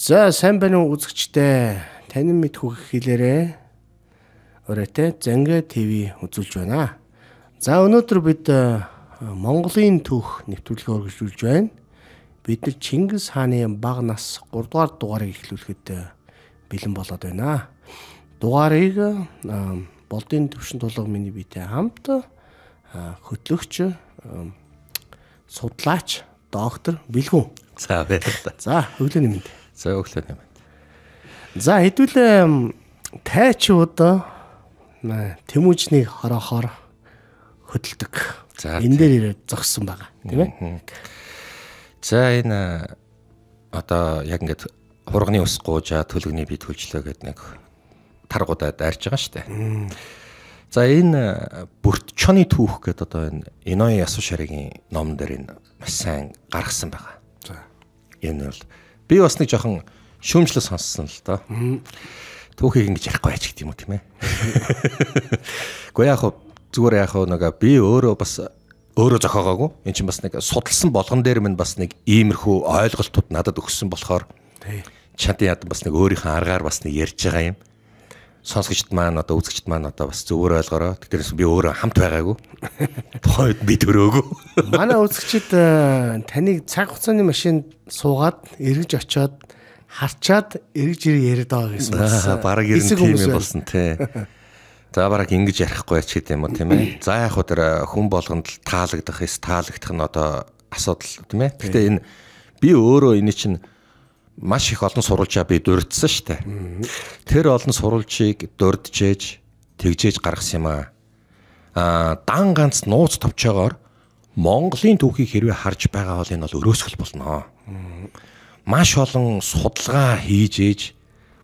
За сайн байна уу үзэгчдээ. Танин мэдхүүх хэлээрээ өрөөтэй Занга ТV үзүүлж байна. За өнөөдөр бид э, Монголын түүх нэвтрүүлгээ үргэлжлүүлж байна. Бид нар Чингис хааны баг нас 3 дугаар дугаарыг эхлүүлэхэд э, бэлэн болоод байна. Дугаарыг э, Болдын төвшин тулга миний битэй хамт хөтлөгч судлаач доктор Билгүн. За баярлалаа. За өглөө нэмэнд. За өглөө юм. За хэдүүлээ тайчуудаа тэмүүжний хорохоор хөдөлдөг. За энэ дээр ирээд зогссон байгаа тийм ээ. За энэ одоо яг ингээд хурганы ус гуужаа төлөгний бий төлжлөө гэдэг нэг таргуудад арьж байгаа шүү дээ. За энэ бүртчоны түүх гэдэг одоо энэ Инои Ясушаригийн номдэр энэ маш сайн гаргасан байгаа. За энэ бол Би бас нэг жоохон шүүмжлэл сонссон л доо. Түүхийг ингэж ярихгүй ач гэдэг юм уу тийм ээ. Гэхдээ яг хав зүгээр яг хав нэг би өөрөө бас өөрөө зохиогоогүй. Эн чинь бас нэг судалсан болгон дээр минь бас нэг иймэрхүү ойлголтууд надад өгсөн болохоор чад яд бас нэг өөрийнхөө аргаар бас нэг ярьж байгаа юм сонсогчд маань одоо үзэгчд маань одоо бас зөвөр ойлгороо. Тэгтэрээс би өөрөө хамт байгаагүй. Тухайн үед би төрөөгүй. Манай үзэгчд э, таныг цаг хугацааны машинд суугаад эргэж очиод харчаад эргэж ирээ яриад байгаа гэсэн үг. Э, бараг ер нь тийм юм болсон тий. За бараг ингэж ярихгүй ч гэдэм юм тийм ээ. За яг хуу тэр э, хүн болгонд л таалагдах эс таалагдах нь одоо асуудал тийм ээ. Гэхдээ энэ би өөрөө энэ чинь маш их олон сурвалжаа би дурдсан штэ. Тэр олон сурвалжийг дурдж, тэгжээж гаргасан юм аа. Аа, дан ганц нууц товчоогоор Монголын түүхийг хэрвээ харж байгаа бол энэ бол өрөөсгөл болно. Маш олон судалгаа хийж ээж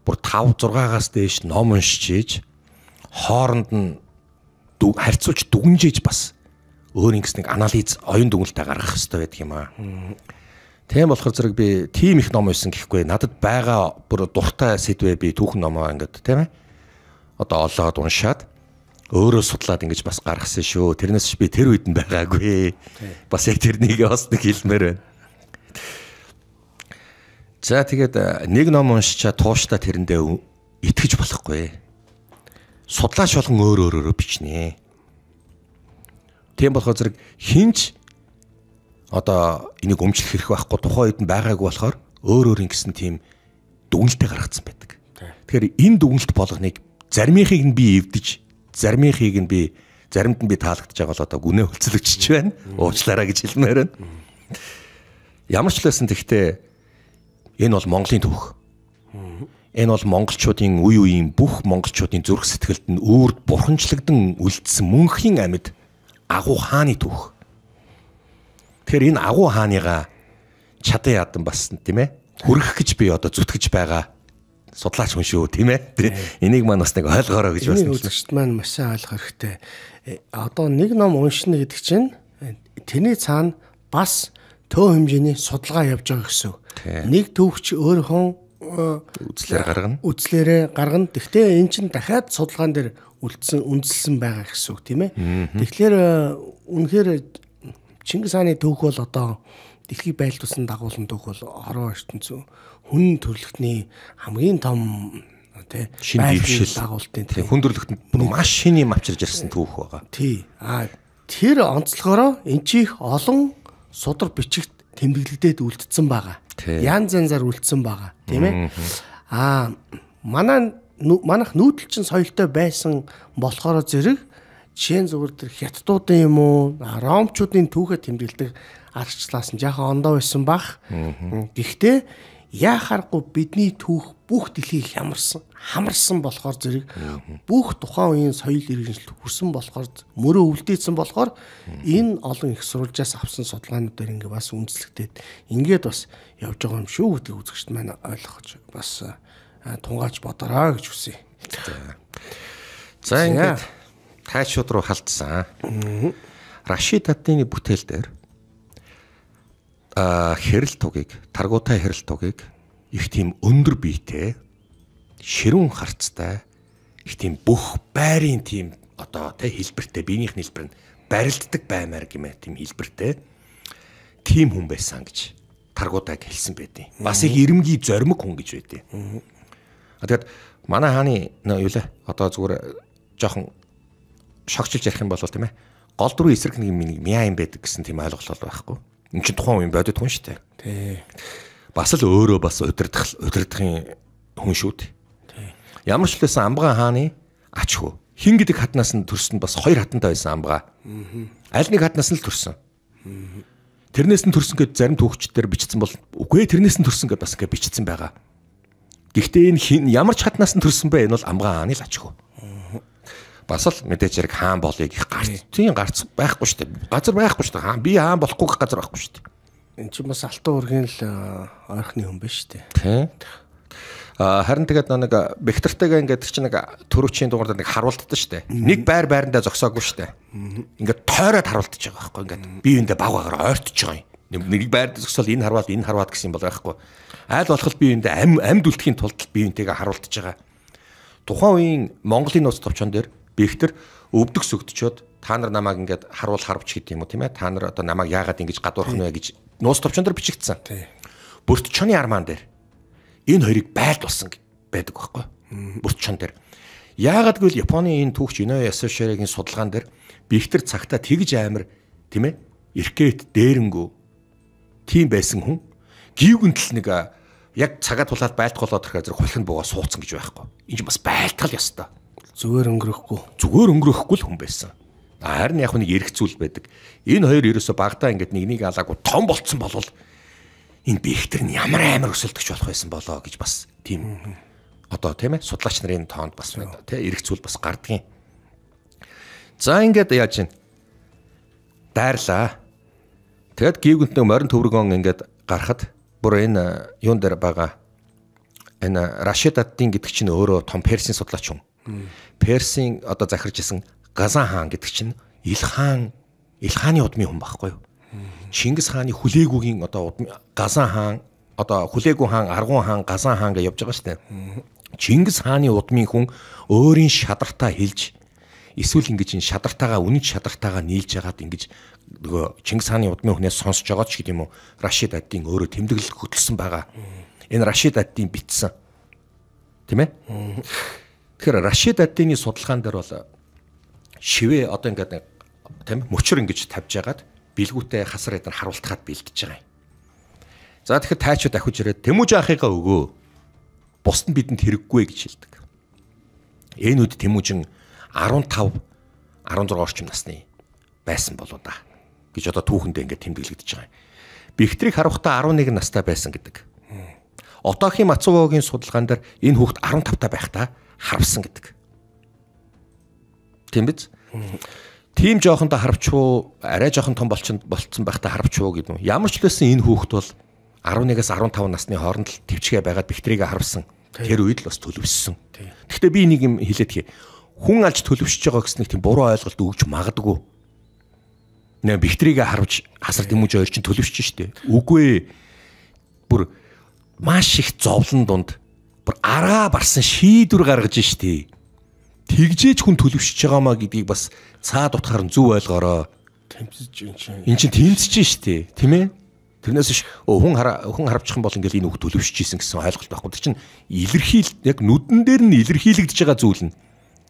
бүр 5 6-аас дээш ном уншиж ээж хооронд нь харьцуулж дүгнжээж бас өөр ингэс нэг анализ оюун дүгнэлтэ гаргах хэрэгтэй байдаг юм аа. Тийм болохоор зэрэг би тийм их ном байсан гэхгүй надад байгаа бүр дуртай сэдвээ би түүхэн номоо ингээд тийм ээ. Одоо олоод уншаад өөрөө судлаад ингэж бас гаргасан шүү. Тэрнээс чи би тэр үед нь байгаагүй. Бас яг тэрнийг бас нэг хэлмээр байна. За тэгээд э, нэг ном уншчаа тууштай тэрэндээ итгэж болохгүй. Судлаач болгон өөр өөрөөрөө бичнэ. Тийм болохоор зэрэг хинч одоо энийг өмчлөх хэрэг байхгүй тухайн үед нь байгаагүй болохоор өөр өөр ингэсэн тийм дүгнэлтэд гаргацсан байдаг. Тэгэхээр энэ дүгнэлт болгоныг заримхийг нь би эвдэж, заримхийг нь би заримд нь би таалагдж байгаа л одоо гүнээ хөлцөлөгчж байна. Уучлаарай гэж хэлмээр байна. Ямар ч л байсан тэгтээ энэ бол Монголын төвх. Энэ бол монголчуудын үе үеийн бүх монголчуудын зүрх сэтгэлд нь өөрт бурханчлагдсан үлдсэн мөнхийн амьд агуу хааны төвх. Тэгэхээр энэ агуу хааныгаа чадан ядан бас тийм ээ хөрөх гэж би одоо зүтгэж байгаа судлаач хүн шүү тийм ээ. Энийг маань бас нэг ойлгоорой гэж бас үзэгчд маань маш сайн ойлгох хэрэгтэй. Э, одоо нэг ном уншина гэдэг чинь э, тэрний цаана бас төө хэмжээний судалгаа явж байгаа гэсэн. Нэг төвч өөрийнхөө э, үзлээр гаргана. Үзлээрээ гаргана. Гэхдээ эн чинь дахиад судалгаан дээр үлдсэн үндэслэн байгаа гэсэн үг тийм ээ. Тэгэхээр үнэхээр Чингис хааны түүх бол одоо дэлхийн байлдуулсан дагуулсан түүх бол хорвоо ертөнцийн хүн төрөлхтний хамгийн том тий шинэ дагуултын тий хүн төрөлхтөнд маш шиний авчирж ирсэн түүх байгаа. Тий. А тэр онцлогоороо энчих олон судар бичигт тэмдэглэгдээд үлдсэн байгаа. Ян занзаар үлдсэн байгаа, тийм ээ. А манай манах нүүдэлчин соёлтой байсан болохоор зэрэг жишээ нь зүгээр тэр хятадуудын юм уу ромчуудын түүхэд тэмдэглэдэг аргачлаас нь жаахан ондоо байсан бах. Гэхдээ яахааргүй бидний түүх бүх дэлхийг хямарсан, хамарсан болохоор зэрэг бүх тухайн үеийн соёл иргэншил хүрсэн болохоор мөрөө өвлдээсэн болохоор энэ олон их сурвалжаас авсан судалгаанууд дээр ингээ бас үндэслэгдээд ингээд бас явж байгаа юм шүү гэдэг үзэгчд маань ойлгож бас тунгааж бодороо гэж хүсье. За ингээд тайшууд руу халтсан. Рашид Атны бүтээл дээр а хэрэл тугийг, таргуутай хэрэл тугийг их тийм өндөр биетэй, ширүүн харцтай, их тийм бүх байрын тийм одоо тэ хэлбэртэй биенийх хэлбэр нь барилддаг баймаар гэмээр тийм хэлбэртэй тийм хүн байсан гэж таргуудайг хэлсэн байдیں۔ Бас их ирэмгий зоримог хүн гэж байдیں۔ А тэгэд манай хааны юу лээ одоо зүгээр жоохон шогчилж ярих юм бол тийм ээ. Гол дөрөв эсрэг нэг юм мяа юм байдаг гэсэн тийм ойлголт байхгүй. Энд чинь тухайн үеийн бодит хүн шүү дээ. Тий. Бас л өөрөө бас удирдах удирдахын хүн шүү дээ. Тий. Ямар ч лээсэн амгаан хааны ач хөө. Хин гэдэг хатнаас нь төрсөн бас хоёр хатантай байсан амгаа. Аа. Аль нэг хатнаас нь л төрсөн. Аа. Тэрнээс нь төрсөн гэд зарим түүхчдэр бичсэн бол үгүй тэрнээс нь төрсөн гэд бас ингээ бичсэн байгаа. Гэхдээ энэ ямар ч хатнаас нь төрсөн бэ энэ бол амгаан хааны л ач хөө. Аа бас л мэдээж хэрэг хаан болыг их гарц тийм гарц байхгүй шүү дээ. Газар байхгүй шүү дээ. Хаан би хаан болохгүй гэх газар байхгүй шүү дээ. Энд чинь бас алтан үргийн л ойрхны хүн биш үү? Тийм. А харин тэгээд нэг Бектартайгаа ингээд чинь нэг төрөвчийн дугаар нэг харуулддаг штэ. Нэг байр байрандаа зогсоогүй штэ. Ингээд тойроод харуулдаж байгаа байхгүй ингээд бие биендээ баг багаар ойртож байгаа юм. Нэг байр зогсоол энэ харваад энэ харваад гэсэн юм бол байхгүй. Айл болох бие биендээ амд үлдэхийн тулд бие биентэйгээ харуулдаж байгаа. Тухайн үеийн Монголын нууц төвчөн дээр Бэхтэр өвдөг сөгдчөөд та нар намайг ингээд харуул харвч гэдэг юм уу тийм ээ? Та нар одоо намайг яагаад ингэж гадуурх нь вэ гэж нуус товчон дор бичигдсэн. Бөртчоны арман дээр энэ хоёрыг байлдуулсан байдаг байхгүй юу? Бөртчон дээр. Яагаад гэвэл Японы энэ түүхч Ино Ясушигийн судалгаан дээр Бэхтэр цагта тэгж амар тийм ээ? Иркет дээрэнгүү тийм байсан хүн гівгэнтэл нэг яг цагаа тулаад байлтгуулаад ирэхээр зэрэг хулхин буугаа суудсан гэж байхгүй. Энд бас байлтгал ёстой. Зүгээр өнгөрөхгүй. Зүгээр өнгөрөхгүй л хүн байсан. Харин яг нэг эрх зүйл байдаг. Энэ хоёр ерөөсө багадаа ингээд нэг нэг алаагүй том болцсон болвол энэ бэхтэр нь ямар амар өсөлтөгч болох байсан болоо гэж бас тийм одоо тийм ээ судлаач нарын тоонд бас байна тийм эрх зүйл бас гардгийн. За ингээд яаж чинь дайрлаа. Тэгэд гівгэнт нэг морин төврөгөн ингээд гарахад бүр энэ юун дээр байгаа энэ Рашид Аддин гэдэг чинь өөрөө том персийн судлаач хүн. Персийн одоо захирж исэн Газан хаан гэдэг чинь Ил хаан Ил хааны удмын хүн байхгүй юу? Чингис хааны хүлээгүүгийн одоо Газан хаан одоо хүлээгүү хаан, Аргун хаан, Газан хаан гэж явж байгаа шүү дээ. Чингис хааны удмын хүн өөрийн шадартаа хэлж эсвэл ингэж энэ шадартаагаа үнэн шадартаагаа нийлж яагаад ингэж нөгөө Чингис хааны удмын хүнээс сонсож байгаа ч гэдэм үү Рашид аддийн өөрөө тэмдэглэл хөтлсөн байгаа. Энэ Рашид аддийн битсэн. Тэ мэ? Тэгэхээр Рашид Аддины судалгаан дээр бол шивээ одоо ингээд тийм мөчр ингэж тавьж ягаад бэлгүүтэй хасар эдэр харуултахад бэлдэж байгаа юм. За тэгэхээр тайчуу дахиж ирээд Тэмүүж ахыгаа өгөө. Бусд нь бидэнд хэрэггүй гэж хэлдэг. Энүүд Тэмүүжин 15 16 орчим насны байсан болоо да. гэж одоо түүхэндээ ингээд тэмдэглэгдэж байгаа юм. Бэхтрийг харахтаа 11 настай байсан гэдэг. Отоохийн Мацуугийн судалгаан дээр энэ хүүхэд 15 та байх та харвсан гэдэг. Тийм биз? Тийм жоохондоо харвчуу, арай жоохон том болчихсон болцсон байхдаа харвчуу гэдэг юм. Ямар ч лсэн энэ хүүхэд бол 11-аас 15 насны хооронд л төвчгээ байгаад бэхтрийгээ харвсан. Тэр үед л бас төлөвссөн. Гэхдээ би нэг юм хэлээд хий. Хүн алж төлөвшөж байгаа гэснэг тийм буруу ойлголт өгч магадгүй. Нэ бэхтрийгээ харвж хасар дэмүүж хоёр чинь төлөвшөж штэ. Үгүй ээ. Бүр маш их зовлон дунд бүр аргаа барсан шийдвэр гаргаж штий. Тэгжээж хүн төлөвшөж байгаамаа гэдгийг бас цаад утгаар нь зөв ойлгоорой. Тэмцэж юм чинь. Энд чинь тэмцэж штий, тийм ээ? Тэрнээс ш хүн хүн харавчхан бол ингээл энэ үг төлөвшөж исэн гэсэн ойлголт байхгүй. Тэр чинь илэрхийл яг нүдэн дээр нь илэрхийлэгдэж байгаа зүйл нь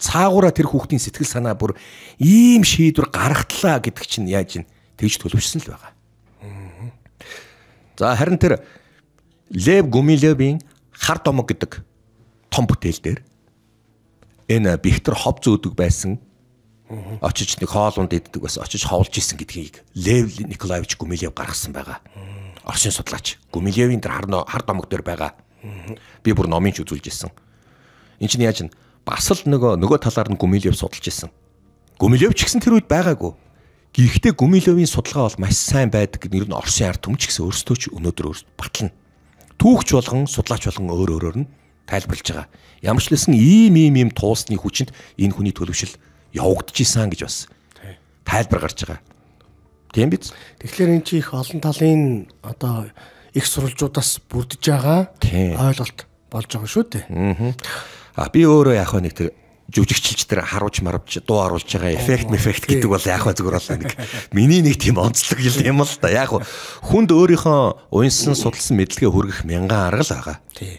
цаагуура тэр хүүхдийн сэтгэл санаа бүр ийм шийдвэр гаргатлаа гэдэг чинь яаж юм тэгж төлөвшсөн л байгаа. За харин тэр Лев Гумилевийн хар домог гэдэг том бүтээл дээр энэ Бихтер хов зөөдөг байсан очиж нэг хоолунд иддэг бас очиж ховлж исэн гэдгийг Лев Николаевич Гумилев гаргасан байгаа. Оршин судлаач Гумилевийн дээр хар хар домог дээр байгаа. Би бүр номын ч үзүүлж исэн. Энд чинь яаж н бас л нөгөө нөгөө талаар нь Гумилев судалж исэн. Гумилев ч гэсэн тэр үед байгаагүй. Гэхдээ Гумилевийн судалгаа бол маш сайн байдаг гэдэг нь ер нь Орсын ард түмч гэсэн өөртөө ч өнөөдөр өөрт батлна түүхч болгон судлаач болгон өөр өөрөөр нь тайлбарлаж байгаа. Ямар ч лсэн ийм ийм ийм туусны хүчинд энэ хүний төлөвшил явагдаж исэн гэж бас тайлбар гарч байгаа. Тийм биз? Тэгэхээр эн чинь их олон талын одоо их сурвалжуудаас бүрдэж байгаа ойлголт болж байгаа шүү дээ. Аа. А би өөрөө яг нэг тэр жүжигчилж тэр харуулж марвж дуу оруулж байгаа эффект эффект гэдэг бол яг зүгээр бол нэг миний нэг тийм онцлог юм л да яг хүнд өөрийнхөө уянсан судалсан мэдлэгээ хүргэх мянган арга л байгаа. Тий.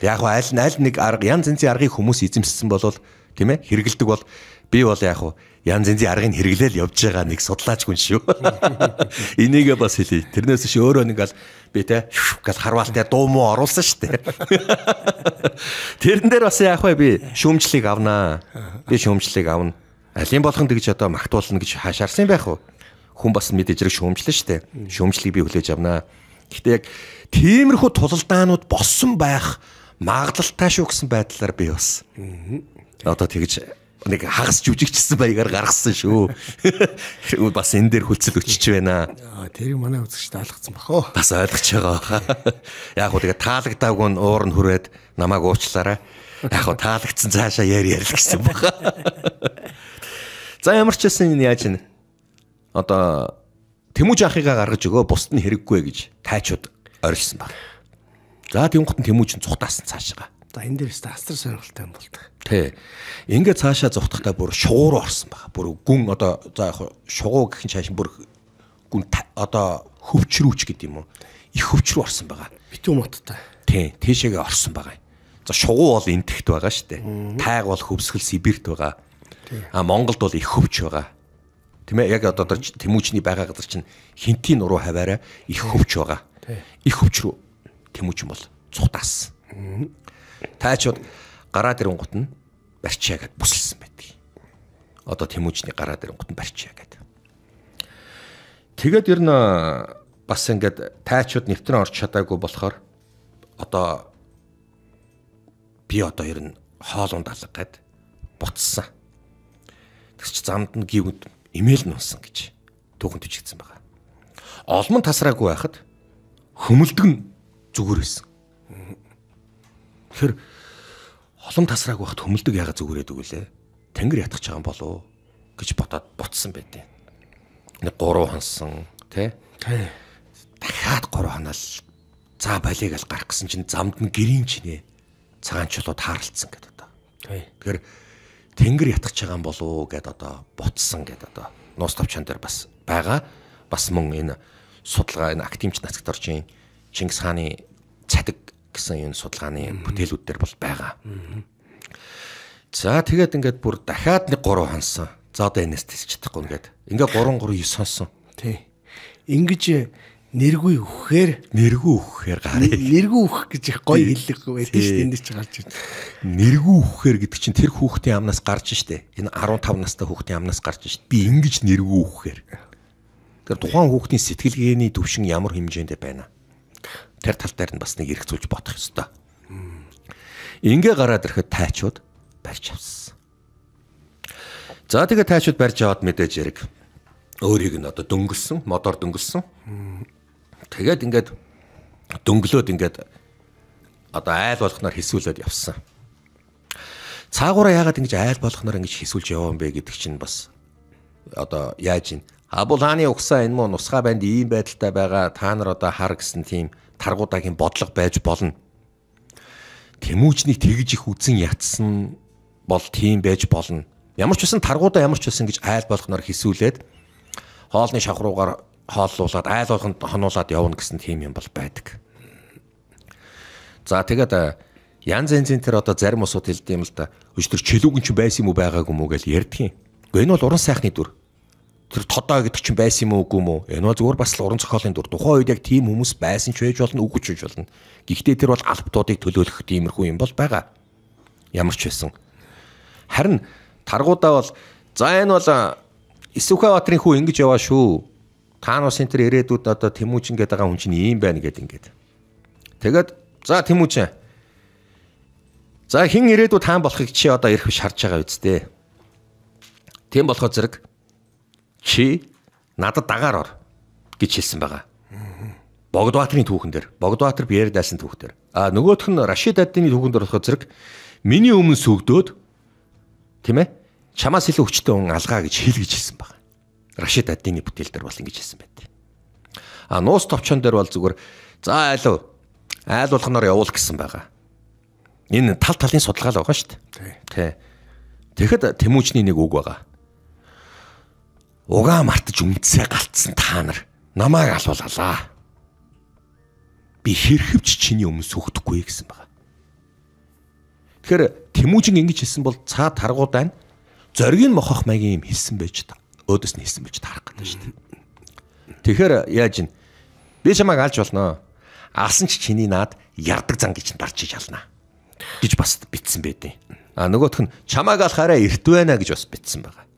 Яг аль аль нэг арга янз янзын аргыг хүмүүс эзэмшсэн болвол тийм ээ хэрэгэлдэг бол би бол яг янз янзын аргыг хэрэглээл явж байгаа нэг судлаач хүн шүү. Энийг бас хэлий. Тэрнээс ш өөрөө ингээл би те гал харвалтай дуу муу оруулсан шүү дээ. Тэрэн дээр бас яах вэ би шүүмжлийг авнаа. Би шүүмжлийг авна. Алин болгон тэгж одоо магтуулна гэж хашаарсан байх уу? Хүн бас мэдээж хэрэг шүүмжлэн шүү дээ. Шүүмжлийг би хүлээж авнаа. Гэхдээ яг тиймэрхүү тулалдаанууд боссон байх магадлалтай шүү гэсэн байдлаар би бас. Одоо тэгж нэг хагас жүжигчсэн байгаар гаргасан шүү. Бас энэ дээр хүлцэл өчөж байна. Тэр манай үзэгчд алгацсан бахөө. Бас ойлгож байгаа баха. Яг уу тэгээ таалагдаагүй нь уур нь хүрээд намайг уучлаарай. Яг уу таалагдсан цаашаа яар ярил гэсэн баха. За ямар ч байсан энэ яаж нэ одоо Тэмүүж ахыгаа гаргаж өгөө бусд нь хэрэггүй гэж тайчууд орилсон баг. За тэнгот нь тэмүүж нь цухтаасан цаашаа. За энэ дээрээс тасар сонирхолтой юм болдог. Тий. Ингээ цаашаа зүхтахтаа бүр шугуур орсон баг. Бүр гүн одоо за яг шугуу гэх нь цааш бүр гүн одоо хөвчрүүч гэдэг юм уу? Их хөвчрүү орсон байгаа. Битүү моттай. Тий. Тийшээгээ орсон байгаа. За шугуу бол энтгэхт байгаа шүү дээ. Тайг бол хөвсгөл Сибирт байгаа. А Монголд бол их хөвч байгаа. Тийм ээ яг одоо тэмүүчний байгаа газар чинь хинтийн нуруу хаваараа их хөвч байгаа. Их хөвч рүү тэмүүч бол цухтаас. Тайчууд гараа дэрэн гут нь барьчаа гэд бүсэлсэн байдаг. Одоо тэмүүжний гараа дэрэн гут нь барьчаа гэд. Тэгээд ер нь бас ингээд тайчууд нэвтрэн орч чадаагүй болохоор одоо би одоо ер нь хоолунд алга гэд буцсан. Тэгсч замд нь гівд имэйл нуусан гэж түүхэнд үжигдсэн байгаа. Олмон тасраагүй байхад хөмөлдөг нь зүгээр байсан. Тэгэхэр холом тасрааг байхад хөмөлдөг яга зүгээрээд өгүүлээ. Тэнгэр ятгах чагаан болов гэж бодоод буцсан байдیں۔ Нэг 3 хонсон тий. Тий. Дахиад 3 хоноол за балиг аль гарах гэсэн чинь замд нь гэрийн чинээ цагаан чулууд харалцсан гэдэг одоо. Тий. Тэгэхээр тэнгэр ятгах чагаан болов гэдээ одоо буцсан гэдээ одоо нуус тавчан дээр бас байгаа. Бас мөн энэ судалгаа энэ актимч нацгт орчин Чингис хааны гэсэн энэ судалгааны бүтээлүүд дээр бол байгаа. За тэгээд ингээд бүр дахиад нэг 3 хонсон. За одоо энэс тэлчихдэггүй ингээд. Ингээ 3 3 9 хонсон. Тий. Ингиж нэргүй өгөхээр нэргүй өгөхээр гарыг нэргүй өгөх гэж их гоё хэллэг байдаг шүү дээ энд чи гарч ирж нэргүй өгөхээр гэдэг чинь тэр хүүхдийн амнаас гарч штэ энэ 15 настай хүүхдийн амнаас гарч штэ би ингэж нэргүй өгөхээр тэр тухайн хүүхдийн сэтгэлгээний төвшин ямар хэмжээнд байна тэр тал дээр нь бас нэг эргцүүлж бодох ёстой. Ингээ гараад ирэхэд тайчууд барьж авсан. За тэгээ тайчууд барьж аваад мэдээж яриг өөрийг нь одоо дөнгөлсөн, модоор дөнгөлсөн. Тэгээд ингээд дөнгөлөөд ингээд одоо айл болгоноор хэсүүлээд явсан. Цаагаараа яагаад ингэж айл болгоноор ингэж хэсүүлж явсан бэ гэдэг чинь бас одоо яаж юм Абулааны угсаа энэ муу нусгаа банд ийм байдалтай байгаа та нар одоо хар гэсэн тийм таргуудагийн бодлого байж болно. Тэмүүчний тэгж их үзен ятсан бол тийм байж болно. Ямар ч байсан таргуудаа ямар ч байсан гэж айл болгоноор хэсүүлээд хоолны шавхруугаар хооллуулад айл болгонд хонуулад явна гэсэн тийм юм бол байдаг. За тэгээд янз э, янзын тэр одоо зарим усууд хэлдэм л да. Өчтөр чөлүүгэн ч байсан юм уу байгаагүй юм уу гэж ярьдгийн. Гэхдээ энэ бол уран сайхны дүр тэр тодоо гэдэг чинь байсан юм уу үгүй юм уу? Энэ бол зүгээр бас л уран зохиолын дүр. Тухайн үед яг тийм хүмүүс байсан ч байж болно, үгүй ч байж болно. Гэхдээ тэр бол албатуудыг төлөөлөх тиймэрхүү юм бол байгаа. Ямар ч байсан. Харин таргуудаа бол за энэ бол Исүхэ баатрын хүү ингэж яваа шүү. Таануусын тэр ирээдүйд одоо Тэмүүжин гэдэг байгаа хүн чинь ийм байна гэд ингээд. Тэгээд за Тэмүүжин. За хин ирээдүйд хаан болохыг чи одоо ирэх шаарж байгаа үсттэй. Тийм болохоо зэрэг Чи надад дагаар ор гэж хэлсэн байгаа. Богдбаатрийн түүхэн дээр, Богдбаатар Пьер дайсан түүх дээр. А нөгөөх нь Рашид Аддины түүхэн дээр болоход зэрэг миний өмнө сүгдөөд тийм ээ чамаас илүү хүчтэй хүн алгаа гэж хэл гэж хэлсэн байгаа. Рашид Аддины бүтээл дээр бол ингэж хэлсэн байт. А нуус товчон дээр бол зүгээр за айлуу айл болгоноор явуул гэсэн байгаа. Энэ тал талын судалгаа л байгаа шүү дээ. Тий. Тэгэхэд тэмүүжний нэг үг байгаа Угаа мартаж өмдсөө галтсан та нар намайг алуулалаа. Би хэрхэвч чиний өмнө сүхдөггүй гэсэн байна. Тэгэхээр Тэмүүжин ингэж хэлсэн бол цаа таргууд байна. Зориг нь мохох маягийн юм хэлсэн байж та. Өөдөөс нь хэлсэн байж тарах гэдэг шүү дээ. Тэгэхээр яаж вэ? Би чамайг алж болноо. Алсан ч чиний наад ярддаг зан гэж дарж иж алнаа гэж бас битсэн байдیں۔ А нөгөөх нь чамайг алахаараа эрт байна гэж бас битсэн байгаа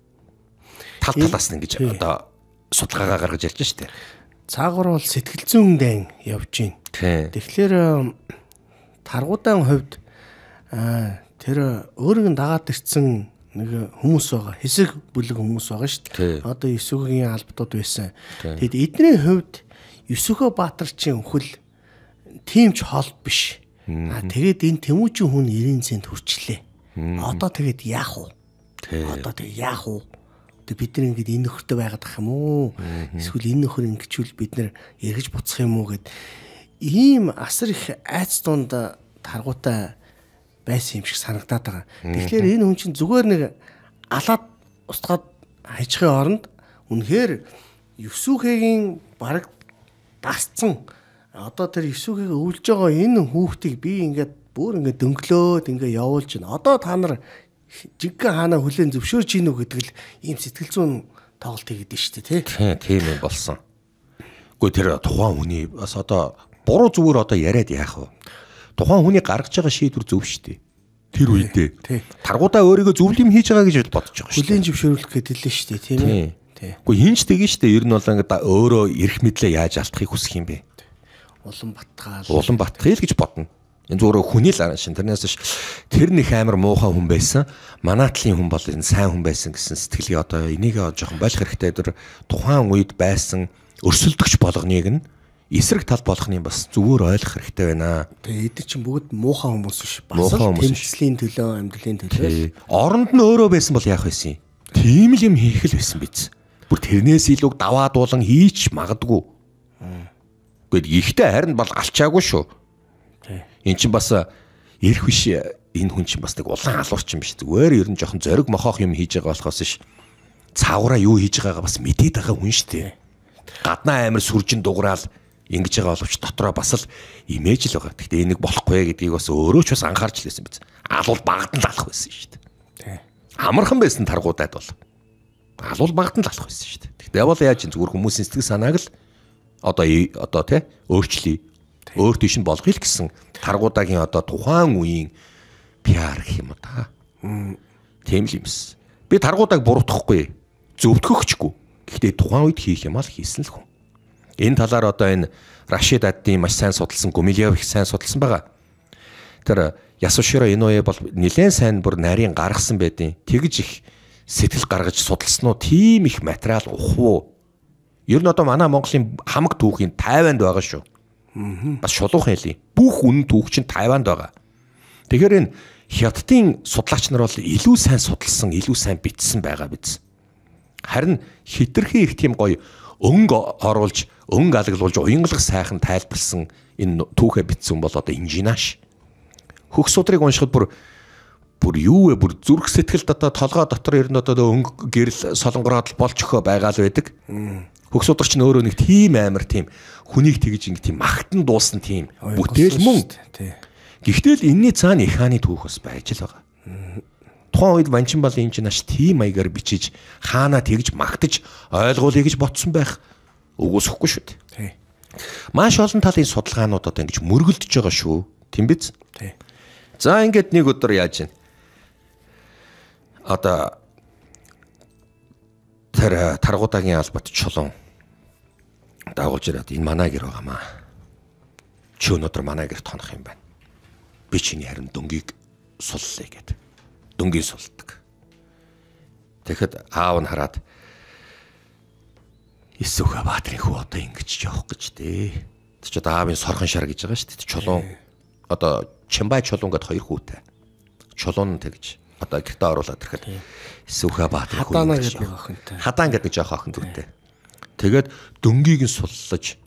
тал э, талаас нь ингэж э. одоо судалгаагаа гаргаж ялж штэ. Цаагар бол сэтгэл зүйн дан явж байна. Тэгэхээр э, таргуудаан хувьд тэр өөрөнгө дагаад ирсэн нэг хүмүүс байгаа. Хэсэг бүлэг хүмүүс байгаа шүү дээ. Одоо Есүгийн албатууд байсан. Тэгэд эдний хувьд Есүхөө Баатар чинь өхөл тийм ч хол биш. Аа тэгээд энэ тэмүүжин хүн 90 цент хүрчлээ. Одоо тэгээд яах вэ? Одоо тэгээд яах вэ? Тэг бид нар ингээд энэ нөхөртэй байгаад ах юм уу? Эсвэл энэ нөхөр ингэчүүл бид нар эргэж буцах юм уу гэд ийм асар их айц дунд таргуутай байсан юм шиг санагдаад байгаа. Тэгэхээр энэ хүн чинь зүгээр нэг алаад устгаад хайчихын оронд үнэхээр Юсүхэгийн баг дасцсан одоо тэр Юсүхийг өвлж байгаа энэ хүүхдийг би ингээд бүр ингээд дөнгөлөөд ингээд явуулж байна. Одоо та нар жиггэн хаана хүлэн зөвшөөрж гин үү гэдэг л ийм сэтгэл зүйн тоглолт хийгээд нь шүү дээ тий. Тийм юм болсон. Гэхдээ тэр тухайн хүний бас одоо буруу зүгээр одоо яриад яах вэ? Тухайн хүний гаргаж байгаа шийдвэр зөв шүү дээ. Тэр үедээ. Таргуудаа өөрийгөө зөв юм хийж байгаа гэж бодож байгаа шүү. Хүлэн зөвшөөрөх гэдэг л шүү дээ тийм ээ. Гэхдээ хинч тэгэн шүү дээ. Ер нь бол ингээд өөрөө эрх мэдлээ яаж алдахыг хүсэх юм бэ? Улан Батгаал. Улан Батхыг л гэж бодно. Энэ зүгээр хүний л шин тэрнээс ш тэр нэг амар муухай хүн байсан. Манай талын хүн бол энэ сайн хүн байсан гэсэн сэтгэлгээ одоо энийг жоохон болох хэрэгтэй дөр тухайн үед байсан өрсөлдөгч болгоныг нь эсрэг тал болгохны бас зүгээр ойлгох хэрэгтэй байна. Тэгээ эдгээр чинь бүгд муухай хүмүүс биш. Бас тэмцлийн төлөө, амьдралын төлөө. Оронд нь өөрөө байсан бол яах вэ? Тийм л юм хийх л байсан биз. Бүр тэрнээс илүү даваад дуулан хийч магадгүй. Гэхдээ ихтэй харин бол алчаагүй шүү Эн чинь бас ирэх э, биш э, энэ хүн чинь бас нэг улаан алуурч юм биш. Зүгээр ер нь жоохон зориг мохоох юм хийж байгаа болохоос ш цаагаараа юу хийж байгаагаа бас мэдээд байгаа хүн шүү дээ. Гаднаа амир сүржин дуграал ингэж байгаа боловч дотроо бас л имиж л байгаа. Гэхдээ энийг болохгүй гэдгийг бас өөрөө ч бас анхаарч л байсан биз. Алуул багдан л алах байсан шүү дээ. Амархан байсан таргуудад бол алуул багдан л алах байсан шүү дээ. Тэгтээ бол яаж ч зүгээр хүмүүсийн сэтгэл санааг л одоо одоо тий өөрчлөе Өөр тийш нь болгоё л гэсэн таргуудагийн одоо тухайн үеийн пиар гэх юм да. Тийм л юмс. Би таргуудаг буруутгахгүй, зөвтгөхчгүй. Гэхдээ тухайн үед хийх юм аа л хийсэн л хүн. Энэ талаар одоо энэ Рашид Аддийн маш сайн судалсан, Гумилев их сайн судалсан байгаа. Тэр Ясуширо Иноэ бол нэлээд сайн бүр нарийн гаргасан байдیں۔ Тэгж их сэтэл гаргаж судалсан уу? Тийм их материал ухв уу? Ер нь одоо манай Монголын хамаг түүхийн 50-анд байгаа шүү. Бас шулуухан хэлий. Бүх үнэн түүх чинь Тайванд байгаа. Тэгэхээр энэ Хятадын судлаач нар бол илүү сайн судалсан, илүү сайн бичсэн байгаа биз. Харин хитрхи их тийм гоё өнгө оруулж, өнгө алгалуулж, уянгалах сайхан тайлбарлсан энэ түүхэ бичсэн бол одоо инженаш. Хөх судрыг уншихад бүр бүр юу вэ? Бүр зүрх сэтгэлд одоо толгой дотор ер нь одоо өнгө гэрэл солонгороод болж өхөө байгаа л байдаг. Mm. Хөгс ударч нь өөрөө нэг тийм амар тийм хүнийг тэгж ингэ тийм магтан дуусан тийм бүтээл мөн. Гэхдээ л энэний цаана их хааны түүх бас байж л байгаа. Тухайн үед Ванчин бал энэ чинь аш тийм маягаар бичиж хаана тэгж магтаж ойлгуулъя гэж ботсон байх угусхгүй шүү дээ. Маш олон талын судалгаанууд одоо ингэж мөргөлдөж байгаа шүү. Тим биз? Тий. За ингээд нэг өдөр яаж вэ? Одоо тэр таргуудагийн албат чулуун дагуулж ирээд энэ манай гэр байгаамаа. Чи өнөөдөр манай гэрт хонох юм байна. Би чиний харин дөнгийг суллаа гэд. Дөнгийг сулдаг. Тэгэхэд аав нь хараад Исүх Баатрын хүү одоо ингэж явах гэж дээ. Тэ ч одоо аавын сорхон шар гэж байгаа шүү дээ. Чулуун одоо Чимбай чулуун гэд хоёр хүүтэй. Чулуун нь тэгж одоо гэртээ оруулаад ирэхэд Исүх Баатар хүү хадаан гэдэг жоох охин. Хадаан гэдэг жоох охин түүтэй. Тэгээд дөнгийг нь суллаж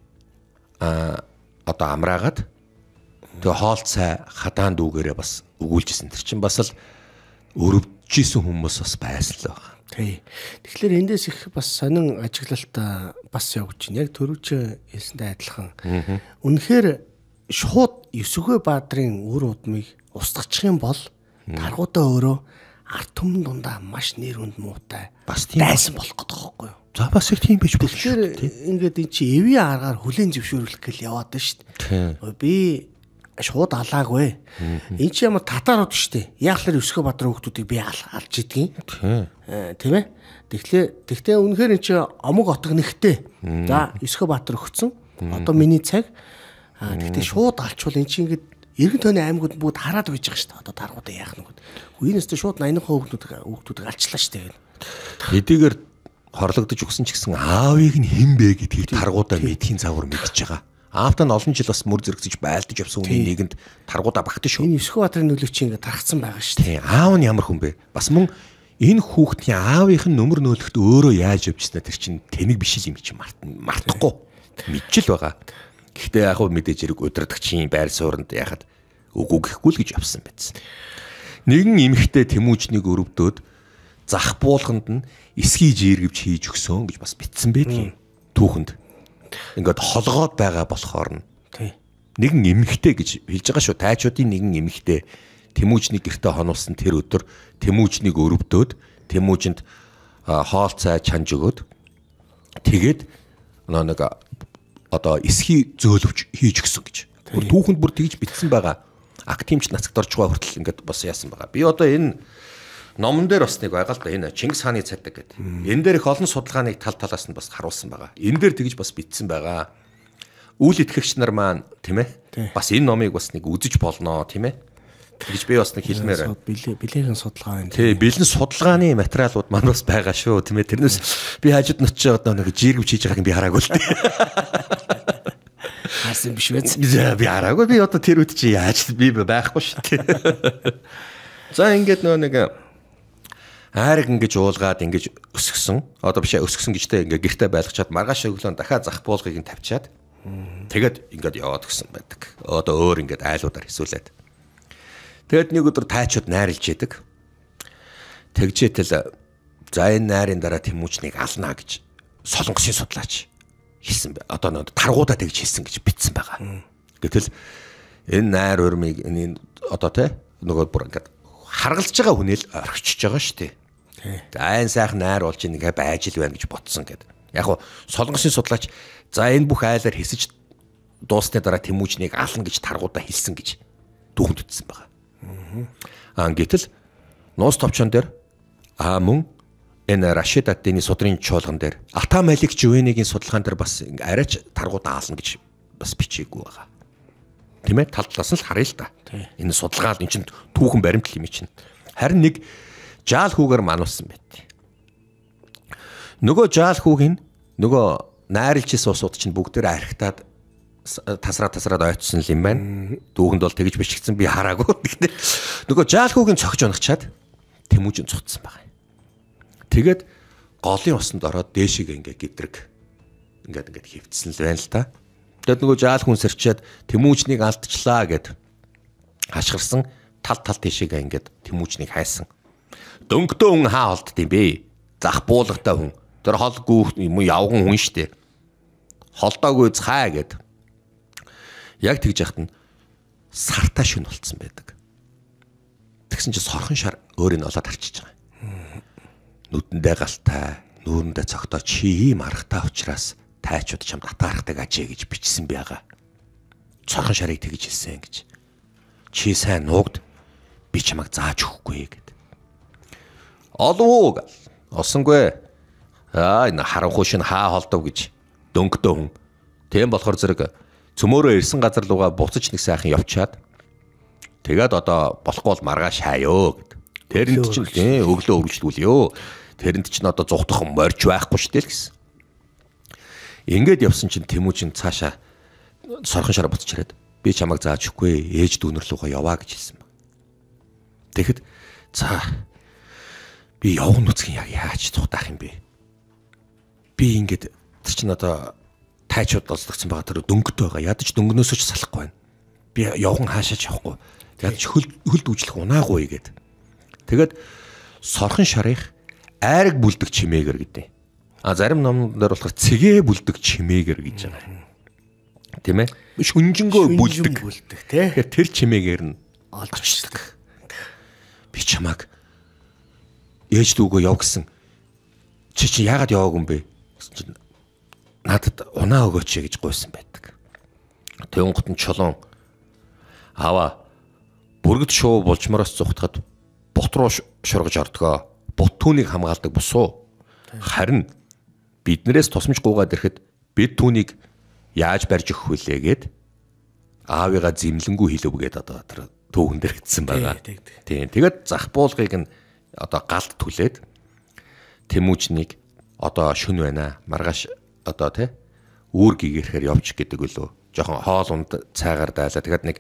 а одоо амраагаад тэгээ хоол цай хадаан дүүгээрээ бас өгүүлжсэн. Тэр чинь бас л өрөвдчихсэн хүмүүс бас байсан л байна. Тий. Тэгэхээр эндээс их бас сонин ажиглалт бас явж байна. Яг төрөвч хэлсэнтэй адилхан. Үнэхээр шууд Юсүгэ Баадрын үр удмыг устгахчих юм бол даргуудаа өөрөө ард түмэн дундаа маш нэр хүнд муутай бас тийм байсан болох гэдэг байхгүй юу? За бас их тийм биш биш. Ингээд эн чи эвийн аргаар хүлэн зөвшөөрөх гэл яваад байна шүү дээ. Би шууд алаагүй. Эн чи ямар татарууд шүү дээ. Яахлаар өсгөө бадраа хүмүүсийг би алж идэгин. Э, тийм ээ. Тэгтлээ тэгтээ үнэхээр эн чи омог отог нэгтэй. За өсгөө батар өгцөн. Одоо миний цаг. Аа тэгтээ шууд алчвал эн чи ингээд Иргэн тойны аймагуд бүгд хараад байж байгаа шүү дээ. Одоо тархуудаа яах нүгэд. Үеийнээс шууд 80% хүүхдүүд хүүхдүүд алчлаа шүү дээ. Хэдийгээр хорлогдож өгсөн ч гэсэн аавыг нь хэн бэ гэдгийг таргуудаа мэдхийн загвар мэдж байгаа. Аавт нь олон жил бас мөр зэрэгсэж байлдаж явсан хүний нэгэнд таргуудаа багт шүү. Энэ Өсгөө Бадрын нөлөөч ингээд тархсан байгаа шүү. Тийм. Аав нь ямар хүн бэ? Бас мөн энэ хүүхдийн аавынх нь нөмөр нөөлөхт өөрөө яаж явжснаа тэр чинь тэнэг биш юм чи мартна. Мартахгүй. Мэдчил байгаа. Гэхдээ яг хөө мэдээж хэрэг удирдахчийн байр суурьнд яхад үгүй гэхгүй л гэж явсан байсан. Нэгэн эмэгтэй тэмүүжнийг өрөвдөөд зах буулганд нь эсхий жиир гэвч хийж өгсөн гэж бас битсэн байдгийн түүхэнд. Ингээд холгоод байгаа болохоор нь. Нэгэн эмэгтэй гэж хэлж байгаа шүү. Тайчуудын нэгэн эмэгтэй Тэмүүжний гэрте хонуулсан тэр өдөр Тэмүүжнийг өрөвдөөд Тэмүүжинд хоол цай чанж өгөөд тэгээд нэг одоо эсхий зөөлөвч хийж гисэн гэж. Бүр түүхэнд бүр тэгж битсэн байгаа. Актимч нацагт орж байгаа хүртэл ингээд бас яасан байгаа. Би одоо энэ номон дээр бас нэг байгаа л да энэ Чингис хааны цадаг гэдэг. Энэ дээр их олон судалгааны тал талаас нь бас харуулсан байгаа. Энэ дээр тэгж бас бичсэн байгаа. Үйл итгэгч нар маань тийм ээ бас энэ номыг бас нэг үзэж болно тийм ээ гэж би бас нэг хэлмээр байна. Бэлэрийн судалгаа юм. Тий, бэлэн судалгааны материалууд манд бас байгаа шүү, тийм ээ. Тэрнээс би хажууд ночиж одоо нэг жиргэвч хийж байгааг би хараагүй л дээ. Харсан биш үү? Би хараагүй. Би одоо тэр үед чи яаж би байхгүй шүү. За ингээд нөгөө нэг Айраг ингэж уулгаад ингэж өсгсөн. Одоо биш өсгсөн гэжтэй ингээ гэрте байлгачаад маргааш өглөө дахиад зах буулгыг нь тавьчаад тэгээд ингээд яваад гсэн байдаг. Одоо өөр ингээд айлуудаар хэсүүлээд. Тэгээд нэг өдөр тайчууд найрлж яадаг. Тэгжээтэл за энэ найрын дараа тэмүүчнийг алнаа гэж солонгосын судлаач хэлсэн бай. Одоо нэг таргуудаа тэгж хэлсэн гэж битсэн байгаа. Гэтэл энэ найр урмыг энэ одоо те нөгөө бүр ингээд харгалж байгаа хүнэл орхичж байгаа шүү дээ. Айн сайхан найр болж ингээ байж л байна гэж бодсон гэдэг. Яг нь солонгосын судлаач за энэ бүх айлаар хэсэж дуусны дараа тэмүүжнийг ална гэж таргуудаа хэлсэн гэж түүхэнд үтсэн байгаа. Аа гэтэл нуус товчон дээр аа мөн энэ Рашид Аттины судрын чуулган дээр Ата Малик Жүвэнигийн судалгаан дээр бас арайч таргуудаа ална гэж бас бичээгүй байгаа. Тэ мэ тал талаас нь л харъя л та. Энэ судалгаа л эн чинь түүхэн баримт юм чинь. Харин нэг жаал хүүгээр мануулсан байт. Нөгөө жаал хүүг нь нөгөө найрлж суусууд чинь бүгд тэ архитаад тасраа тасраад ойтсон л юм байна. Дүүхэнд бол тэгж бишигдсэн би хараагүй. Гэхдээ нөгөө жаал хүүгийн цогч унахчаад тэмүүжин цуцсан байгаа. Тэгээд голын усанд ороод дээшээгээ ингээ гидрэг ингээд ингээд хөвтсөн л байна л та. Тэгээд нөгөө жаал хүн сэрчээд тэмүүжнийг алдчихлаа гэд хашгирсан тал тал дээшээгээ ингээд тэмүүжнийг хайсан. Дөнгөтөө хүн хаа олдд юм бэ? Зах буулгатай хүн. Тэр хол гүүх юм явган хүн штэ. Холдоогүй цаа гэд. Яг тэгж яхад нь сартаа шүн болцсон байдаг. Тэгсэн чинь сорхон шар өөрийг нь олоод арчиж байгаа. Нүдэндээ галтай, нүүрэндээ цогтоо чи ийм аргатай учраас тайчууд чамд татаархдаг ажээ гэж бичсэн байгаа. Цорхон шарыг тэгж хэлсэн гэж. Чи сайн нуугд би чамаг зааж өгөхгүй гэж Олов уу? Олсонгүй. Аа энэ харанхуй шин хаа холдов гэж дөнгөдөө хүн. Тийм болохоор зэрэг цөмөөрөө ирсэн газар лугаа буцаж нэг сайхан явчаад тэгээд одоо болохгүй бол маргааш хайё гэд. Тэрэнд чинь тий өглөө өргөжлүүлё. Тэрэнд чинь одоо зүгтхан морж байхгүй шүү дээ л гэсэн. Ингээд явсан чинь Тэмүүжин цаашаа сорхон шараа буцаж ирээд би чамайг зааж өгөхгүй ээж дүүнэр лугаа яваа гэж хэлсэн байна. Тэгэхэд за би явган үцгийн яг яаж тухтаах юм бэ? Би ингээд тэр чин одоо тайчууд олдсон байгаа тэр дөнгөтэй байгаа. Ядаж дөнгнөөсөө ч салахгүй байна. Би явган хаашаач явахгүй. Тэгээд хөл хөл дүүжлэх унаагүй гэд. Тэгээд сорхон шарих айраг бүлдэг чимээгэр гэдэг. А зарим номнуудаар болохоор цэгээ бүлдэг чимээгэр гэж байгаа. Тийм ээ? Шүнжэнгөө бүлдэг. Бүлдэг тий. Тэр чимээгэр нь олдчихдаг. Би чамаг ээж дүүгөө яв гэсэн. Чи чи яагаад яваагүй юм бэ? Гэсэн чинь надад унаа өгөөч гэж гуйсан байдаг. Тэнгот нь чулуун аваа бүргэд шуу булчмараас зүхтахад бут руу шургаж ордгоо. Бут түүнийг хамгаалдаг бусуу. Харин биднээс тосомж гуугаад ирэхэд бид түүнийг яаж барьж өгөх вүлээ гэд аавыгаа зэмлэнгүү хэлөвгээд одоо тэр түүхэн дээр гисэн байгаа. Тийм. Тэгээд зах буулгыг нь одоо галт түлээд тэмүүжнийг одоо шүн байна маргааш одоо те үүр гийгэрхээр явчих гэдэг үлөө жоохон хоол унд цайгаар дайлаа тэгэхэд нэг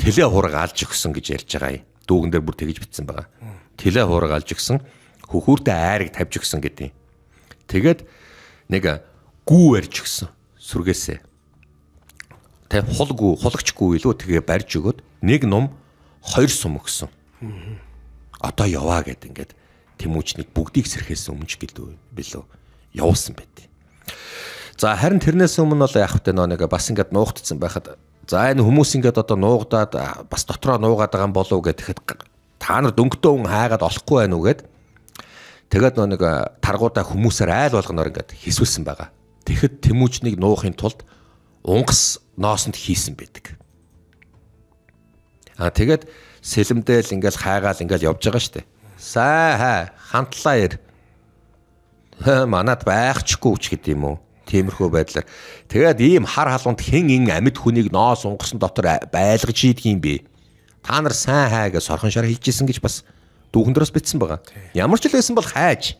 тэлэ хураг алж өгсөн гэж ярьж байгаа юм дүүгэн дээр бүр тэгж битсэн байгаа тэлэ хураг алж өгсөн хөхүүртэ айрыг тавьж өгсөн гэдэг юм тэгэд нэг гүү барьж өгсөн сүргээсээ тэг хулгүү хулагчгүй илүү тэгээ барьж өгөөд нэг ном хоёр сум өгсөн одоо яваа гэд ингээд тэмүүчник бүгдийг сэрхээс өмж гэлөө билүү явуулсан байт. За харин тэрнээс өмнө бол яг хөтэ нөө нэг бас ингээд нуугдсан байхад за энэ хүмүүс ингээд одоо нуугдаад бас дотроо нуугаад байгаа юм болов гэд тэгэхэд та нар дөнгөтөө хүн хайгаад олохгүй байноу гэд тэгээд нөө нэг таргуудаа хүмүүсээр айл болгоноор ингээд хийсүүлсэн байгаа. Тэгэхэд тэмүүчнийг нуухын тулд унгас ноосонд хийсэн байдаг. Аа тэгээд сэлэмдэл ингээл хайгаал ингээл явж байгаа штэ. Сайн хаа хантлаа ер. Манад байхчгүй ч гэдэм юм уу. Тиймэрхүү байдлаар. Тэгээд ийм хар халуунд хэн ин амьд хүнийг ноос унгасан дотор байлгаж ийдэг юм бэ? Та нар сайн хаа гэж сорхон шар хэлжсэн гэж бас дүүхэндроос битсэн байгаа. Ямар ч л байсан бол хайж.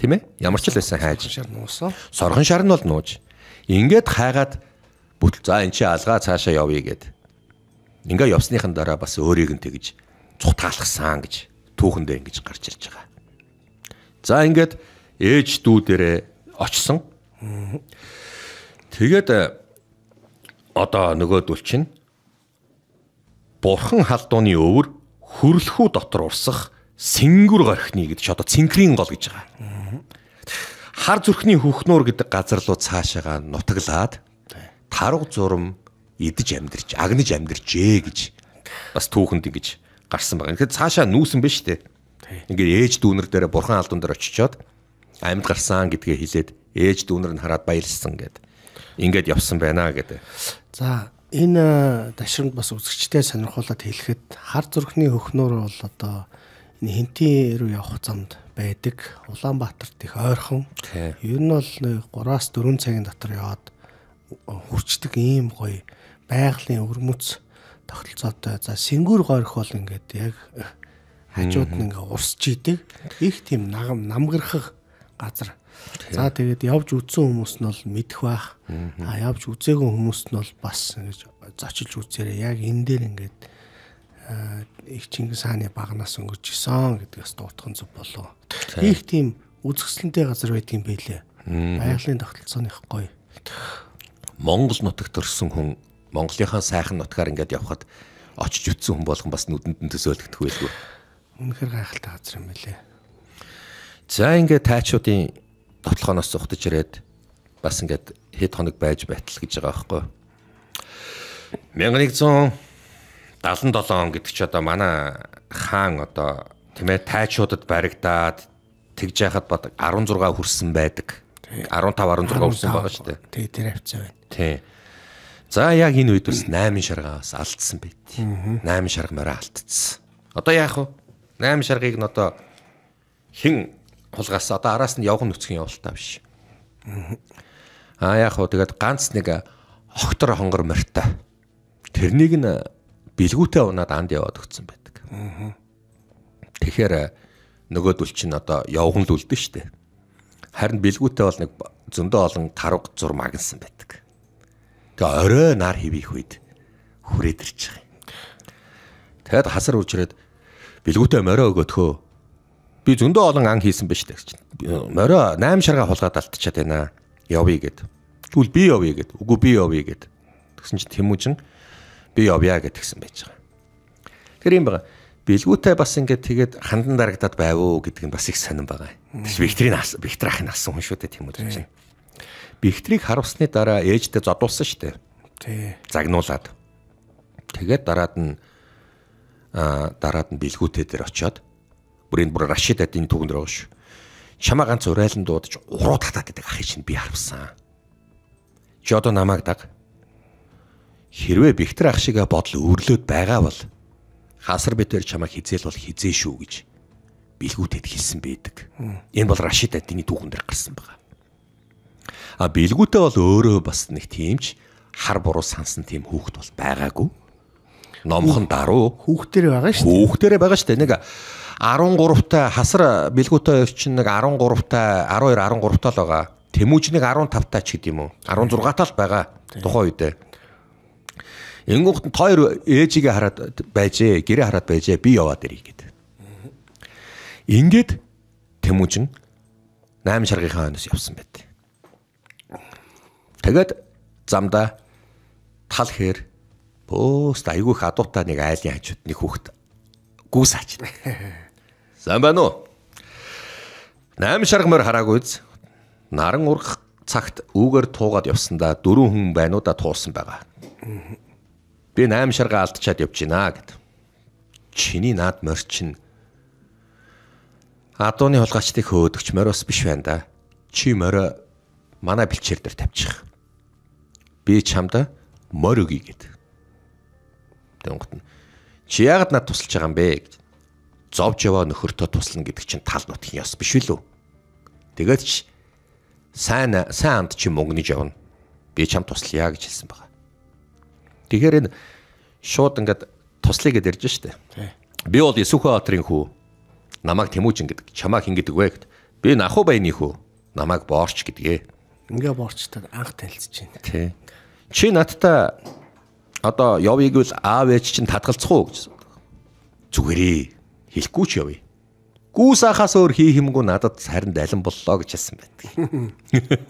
Тийм ээ? Ямар ч л байсан хайж. Сорхон шар нуусан. Сорхон шар нь бол нууж. Ингээд хайгаад бүтэл за эн чи алгаа цаашаа явъя гэд. Ингээ явсныхан дараа бас өөрийг нь тэгж цутаалхсан гэж түүхэндээ ингэж гарч ирж байгаа. За ингээд ээж дүүдэрээ очсон. Тэгээд э, одоо нөгөөдөл чинь бурхан халдууны өвөр хөрлөхүү дотор урсах сэнгүр гархны гэдэг чи одоо цинкрийн гол гэж байгаа. Хар зүрхний хөхнөр гэдэг газар руу цаашаага нутаглаад тарга зурм идэж амьдэрч, агнаж амьдэрчээ гэж бас түүхэнд ингэж гарсан байна. Тэгэхэд цаашаа нүүсэн биш үү? Ингээд ээж дүүнэр дээр бурхан алдан дээр очичоод амьд гарсан гэдгээ хэлээд ээж дүүнэр нь хараад баярлсан гэд. Ингээд явсан байна гэдэг. За энэ ташрамд э, бас үзэгчтэй сонирхуулаад хэлэхэд хар зүрхний хөхнөр бол одоо энэ хинтийн рүү явах замд байдаг. Улаанбаатарт их ойрхон. Ер нь бол 3-4 цагийн дотор яваад э, хүрчдэг ийм гоё байгалийн өрмөц тогтолцоотой. За сэнгүүр горих бол ингээд яг э, хажууд нь ингээд урсж идэг. Их тийм нагам намгархах газар. За тэгээд явж үзсэн хүмүүс нь бол мэдэх бах. А явж үзээгүй хүмүүс нь бол бас ингэж зочилж үзээрэй. Яг энэ дээр ингээд э, их Чингис хааны багнаас өнгөрч исэн гэдгээс дуутхан зүг болов. Их тийм үзэсгэлэнтэй газар байдгийн байлээ. Байгалийн тогтолцооных гоё. Монгол нутагт төрсэн хүн Монголынхаа сайхан нутгаар ингээд явхад очиж үтсэн хүн болгон бас нүдэнд нь төсөөлөгдөх байлгүй. Үнэхээр гайхалтай газар юм билэ. За ингээд тайчуудын тотлогоноос зүхтэж ирээд бас ингээд хэд хоног байж байтал гэж байгаа байхгүй. 1177 он гэдэг чи одоо манай хаан одоо тийм ээ тайчуудад баригдаад тэгж яхад бод 16 хүрсэн байдаг. 15 16 хүрсэн байгаа шүү дээ. Тий, тэр авцаа байна. Тий. За яг энэ үед бас 8 шаргаас алдсан байт. 8 шарга морь алдсан. Одоо яах вэ? 8 шаргыг нь одоо хэн хулгаас одоо араас нь явган нүцгэн явалтаа биш. Аа яах вэ? Тэгээд ганц нэг огтор хонгор морьтой. Тэрнийг нь бэлгүүтэй унаад анд яваад өгцөн байдаг. Тэгэхээр нөгөөдөл чинь одоо явган л үлдэн штэ. Харин бэлгүүтэй бол нэг зөндөө олон тарга зур магнсан байдаг. Тэгээ орой нар хөвөх үед хүрээд ирж байгаа юм. Тэгэд хасар үржрээд бэлгүүтэй морио өгөөдхөө. Би зөндөө олон ан хийсэн байж таг чинь. Морио 8 шарга хулгаад алтчихад байна. Явъя гэд. Тэгвэл би явъя гэд. Үгүй би явъя гэд. Тэгсэн чинь тэмүүжин би явъя гэд тэгсэн байж байгаа. Тэр юм байгаа. Бэлгүүтэй бас ингээд тэгээд хандан дарагдаад байв уу гэдэг нь бас их сонирн байгаа. Тэгш Викторийн Виктор ахын асан хүн шүү дээ тэмүүж чинь бэхтрийг харуулсны дараа ээждээ зодуулсан шүү дээ. Тий. Загнуулаад. Тэгээд дараад нь аа дараад нь бэлгүүтээ дээр очиод бүр энэ бүр Рашид адийн түгэн дээр байгаа шүү. Чамаа ганц урайлан дуудаж уруу татаад байдаг ахыг чинь би харвсан. Чи одоо намайг даг. Хэрвээ бэхтэр ах шигээ бодол өврлөөд байгаа бол хасар битэр чамаа хизээл бол хизээ шүү гэж бэлгүүтэд хэлсэн байдаг. Энэ бол Рашид адийн түгэн дээр гарсан байгаа. А бэлгүүтээ бол өөрөө бас нэг тиймч хар буруу сансан тийм хүүхэд бол байгаагүй. Номхон даруу хүүхдэр байгаа шүү дээ. Хүүхдэрээ байгаа шүү дээ. Нэг 13-та хасар бэлгүүтээ чинь нэг 13-та 12 13-та л байгаа. Тэмүүж нэг 15-та ч гэдэм үү. 16-та л байгаа тухайн үедээ. Энгүүт нь хоёр ээжигээ хараад байжээ, гэрээ хараад байжээ. Би яваад ирье гэдэг. Ингээд Тэмүүж нь 8 саргийнхаа хойноос явсан байдаг. Тэгээд замдаа тал хээр бөөс айгүй их адуутаа нэг айлын хажууд нэг хүүхэд гүс аачна. Сайн байна уу? Нам шарга мөр хараагүй үз. Наран ургах цагт үүгээр туугаад явсандаа дөрөв хүн байнуу да туулсан байгаа. Би 8 шарга алдчихад явж гинэ гэд. Чиний наад морчин Адууны хулгайчдыг хөөдөгч мориос биш байна да. Чи морио манай бэлчээр дээр тавьчих би чамда морь өгье гэд. Дөнгөт нь чи яагаад надад тусалж байгаа юм бэ гэж зовж яваа нөхөртөө туслана гэдэг чинь тал нутгийн ёс биш үлээ. Тэгээд ч сайн сайн амт чи мөнгөний явна. Би чамд туслая гэж хэлсэн байгаа. Тэгэхээр энэ шууд ингээд туслая гэдээ ярьж штэ. Би бол Есүхөө хаатрын хүү. Намаг Тэмүүжин гэдэг. Чамаа хин гэдэг вэ гэд. Би Наху баяны хүү. Намаг Боорч гэдгээ ингээ борчтой анх танилцж байна. Тий. Чи надтай одоо явъя гэвэл аав ээж чинь татгалцах уу гэсэн. Зүгээрээ хэлэхгүй ч явъя. Гүүс ахаас өөр хий хэмгүй надад сарнд алин боллоо гэж хэлсэн байдаг.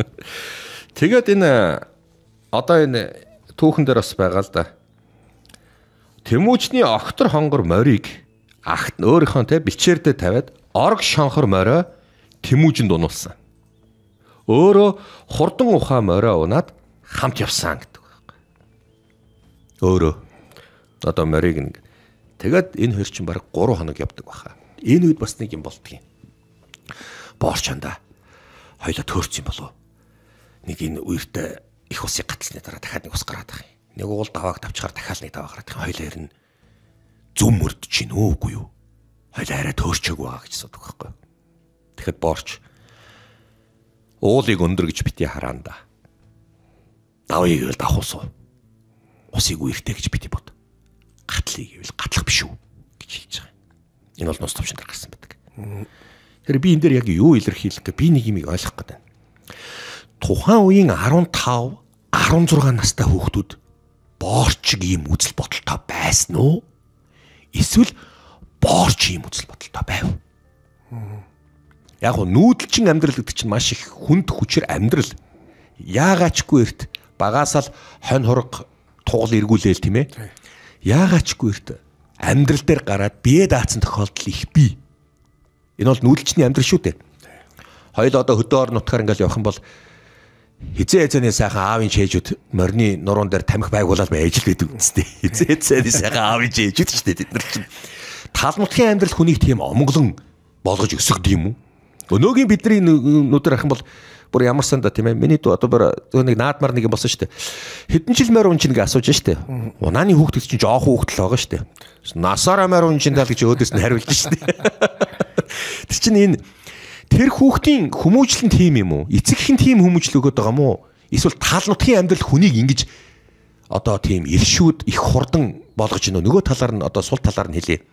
Тэгээд энэ одоо энэ түүхэн дээр бас байгаа л да. Тэмүүчний огтор хонгор морийг ахт өөрийнхөө те бичээрдэ тавиад орг шонхор морио тэмүүжинд унуулсан өөрөө хурдан ухаан морой унаад хамт явсан гэдэг байхгүй. Өөрөө одоо морийг нэг тэгээд энэ хоёр чинь баг 3 хоног явдаг баха. Энэ үед бас нэг юм болдгийн. Боорчонда хоёлоо төрчихсэн болов. Нэг энэ үертэй их усыг гаталсны дараа дахиад нэг ус гараад байгаа юм. Нэг уул давааг давчаар дахиад нэг даваа гараад байгаа. Хоёлоо ирнэ зүм мөрдөж чинь үгүй юу? Хойлоо арай төөрчөөг байгаа гэж асуудаг байхгүй. Тэгэхэд борч уулыг өндөр гэж бити хараанда. Давыг гэвэл давхуусуу. Усыг үертэй гэж бити бод. Гатлыг гэвэл гатлах биш үү гэж хийж байгаа. Энэ бол нууц төвшин дээр гарсан байдаг. Тэр би энэ дээр яг юу илэрхийлэх гэ би нэг юм ойлгох гэдэг. Тухайн үеийн 15 16 настай хүүхдүүд боорч ийм үзэл бодолтой байсан уу? Эсвэл боорч ийм үзэл бодолтой байв яг нь нүүдэлчин амьдрал гэдэг чинь маш их хүнд хүчээр амьдрал. Яагаачгүй эрт багаасаа л хонь хорго тугал эргүүлээл тийм ээ. Яагаачгүй эрт амьдрал дээр гараад бие даацсан тохиолдол их бий. Энэ бол нүүдэлчний амьдрал шүү дээ. Хоёул одоо хөдөө орон нутгаар ингээл явах юм бол хизээ хязааны сайхан аавын шээжүүд морины нуруунд дээр тамхи байгуулаад байж л байдаг үстэй. Хизээ хязааны сайхан аавын шээжүүд шүү дээ тэд нар чинь. Тал нутгийн амьдрал хүнийг тийм омглон болгож өсгд юм уу? Өнөөгийн бидний нүдэр ахын бол бүр ямар санда тийм ээ. Миний дүү одоо бүр нэг наадмаар нэг юм болсон шүү дээ. Хэдэн жил мөр унжин гэж асууж шүү дээ. Унааны хүүхдүүд чинь жоох хүүхд л байгаа шүү дээ. Насаараа мөр унжин тал гэж өөдөөс нь хариулж шүү дээ. Тэр чинь энэ тэр хүүхдийн хүмүүжлэн тим юм уу? Эцэгхэн тим хүмүүжл өгöd байгаа мó? Эсвэл тал нутгийн амьдрал хүнийг ингэж одоо тийм иршүүд их хурдан болгож гинөө нөгөө талаар нь одоо сул талаар нь хэлээ.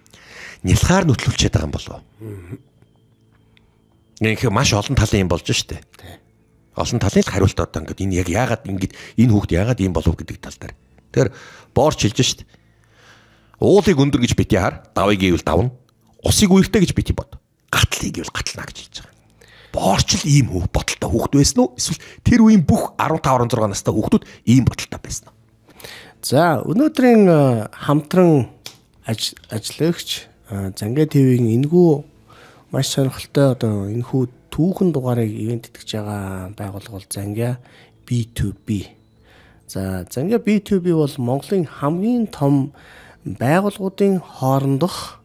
Нялхаар нөтлүүлчихэд байгаа юм болов уу? Ингээ маш олон талын юм болж штэ. Олон талын л хариулт одоо ингээд энэ яг яагаад ингээд энэ хүүхд яагаад ийм болов гэдэг тал дээр. Тэгэхээр боорч хэлж штэ. Уулыг өндөр гэж бити хаар, давыг ивэл давна. Усыг үертэй гэж бити бод. Гатлыг ивэл гатлна гэж хэлж байгаа. Боорч л ийм хөв боталтай хүүхд байсан уу? Эсвэл тэр үеийн бүх 15 16 настай хүүхдүүд ийм боталтай байсан уу? За өнөөдрийн хамтран ажлагч Зангаа ТV-ийн энгүү маш сонирхолтой одоо энэ хүү түүхэн дугаарыг ивент итгэж байгаа байгууллага бол Занга B2B. За Занга B2B бол Монголын хамгийн том байгууллагуудын хоорондох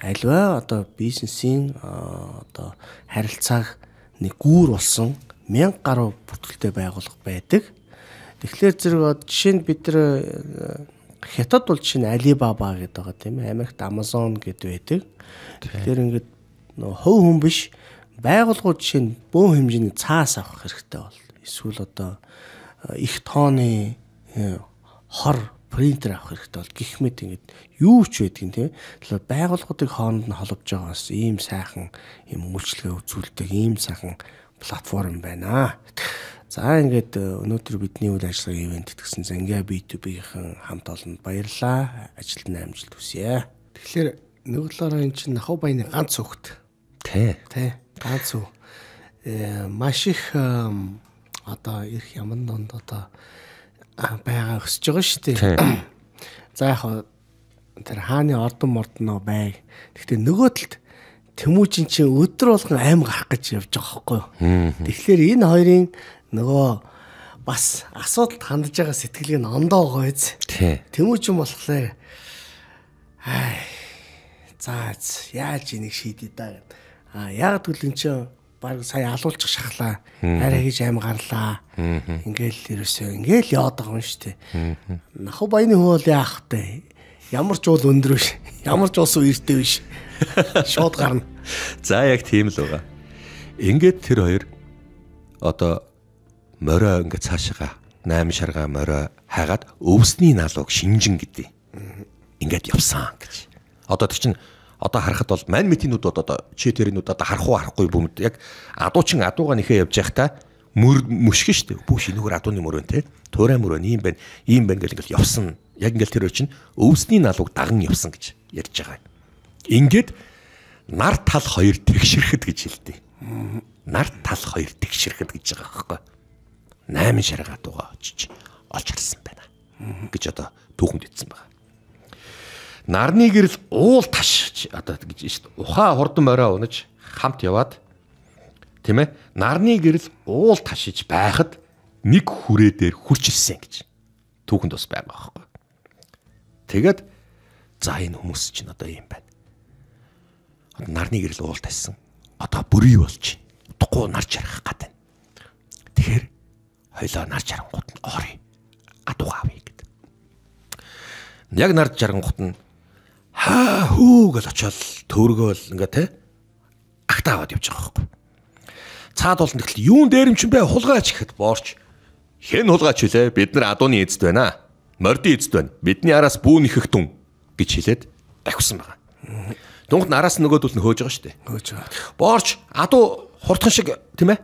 альва одоо бизнесийн одоо харилцааг нэг гүүр болсон 1000 гаруй бүртгэлтэй байгууллага байдаг. Тэгэхээр зэрэг жишээ нь бид нар Хятад бол чинь Alibaba гэдэг байгаа тийм ээ. Америкт Amazon гэдэг байдаг. Тэгэхээр ингээд нөө хөв хүн биш байгууллагууд жишээ нь бөөн хэмжээний цаас авах хэрэгтэй бол эсвэл одоо э, их тооны э, хор принтер авах хэрэгтэй бол гих мэт ингээд юу ч байдгийн тийм тэгэхээр байгууллагуудыг хооронд нь холбож байгаа бас ийм сайхан ийм үйлчлэгээ үзүүлдэг ийм сайхан платформ байна. За ингээд э, өнөөдөр бидний үйл ажиллагаа ивент тэтгсэн Занга B2B-ийн хамт олонд баярлалаа. Ажилд амжилт хүсье. Тэгэхээр нөгөө талаараа эн чинь Нахав баяны ганц өгт Тий. Тий. Ганц үү. Э, маш их одоо ирэх яман донд одоо байгаа өсөж байгаа шүү дээ. За яг тэр хааны ордон мордноо байг. Гэхдээ нөгөө талд Тэмүүжин чи өдөр болгон аим гарах гэж явж байгаа хөөхгүй. Тэгэхээр энэ хоёрын нөгөө бас асуудалд хандж байгаа сэтгэлийг нь ондоо гойц. Тэмүүжин болохлээр аа за яаж энийг шийдэе даа гэдэг А яг тэгвэл эн чинь баг сая алуулчих шахлаа. Арай хийж аим гарлаа. Ингээл ерөөсөө ингээл яваад байгаа юм шүү дээ. Наху баяны хөө бол яах вэ? Ямар ч уул өндөр биш. Ямар ч уус үертэй биш. Шууд гарна. За яг тийм л байгаа. Ингээд тэр хоёр одоо морио ингээд цаашаа 8 шарга морио хайгаад өвсний налог шинжин гэдэг. Ингээд явсан гэж. Одоо тэр чинь одоо харахад бол мань метинүүд бол одоо читеринүүд одоо харах уу харахгүй бөмбөд яг адуучин адуугаа нэхээ явж байхдаа мөр мөшгөн шүү дээ. Бүш энэгээр адууны мөр өн тэ. Туурай мөр өн ийм байна. Ийм байна гэл ингээл явсан. Яг ингээл тэр өчн өвсний налууг даган явсан гэж ярьж байгаа. Ингээд нар тал хоёр тэгшэрхэд гэж хэлдэг. Нар тал хоёр тэгшэрхэд гэж байгаа байхгүй. 8 шарга дуугаа очиж олж харсан байна. гэж одоо түүхэнд итсэн байна нарны гэрэл уул таш одоо гэж ухаа хурдан мороо унаж хамт яваад тийм ээ нарны гэрэл уул ташиж байхад нэг хүрээ дээр хурчилсан гэж түүхэнд бас байгаа байхгүй. Тэгээд за энэ хүмүүс чинь одоо юм байна. Одоо нарны гэрэл уул ташсан. Одоо бүрий болж байна. Утгагүй нар чарах гад байна. Тэгэхээр хоёлоо нар чарангууд нь орё. Адуугаа авъя гэдэг. Яг нар чарангууд нь хаа хүү гэж очиод төргөөл ингээ те агта аваад явж байгаа байхгүй. Цаад бол тэгэл юун дээрэмч юм бэ? Хулгайч гэхэд боорч хэн хулгайч вэ? Бид нар адууны эзэд байна аа. Мордын эзэд байна. Бидний араас бүүн ихэх дүн гэж хэлээд ахисан байгаа. Дунд нараас нөгөөдөл нь хөөж байгаа шүү дээ. Хөөж байгаа. Боорч адуу хурдхан шиг тийм ээ.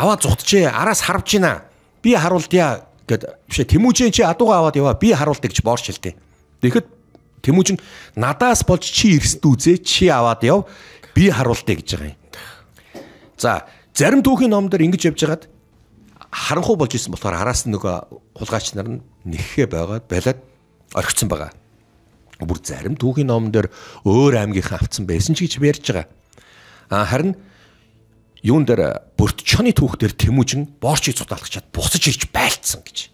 Аваад зүгтжээ. Араас харвж гинэ. Би харуулдъя гэд бишээ тэмүүжэн чи адуугаа аваад яваа. Би харуулдаг гэж боорч хэлдэг. Тэгэхэд Тэмүүжин надаас болж чи эрсд үзээ чи аваад яв би харуултыг гэж байгаа юм. За зарим түүхийн номдэр ингэж явж хагаад харанхуу болж исэн болохоор араас нь нөгөө хулгайч нар нь нэххээ байгаад балиад орхицсан байгаа. Бүр зарим түүхийн номдэр өөр аймгийнхаа авцсан байсан ч гэж ярьж байгаа. А харин юун дээр бүртчоны түүх дээр Тэмүүжин борчийг цуталах чад буцаж ирж байлцсан гэж.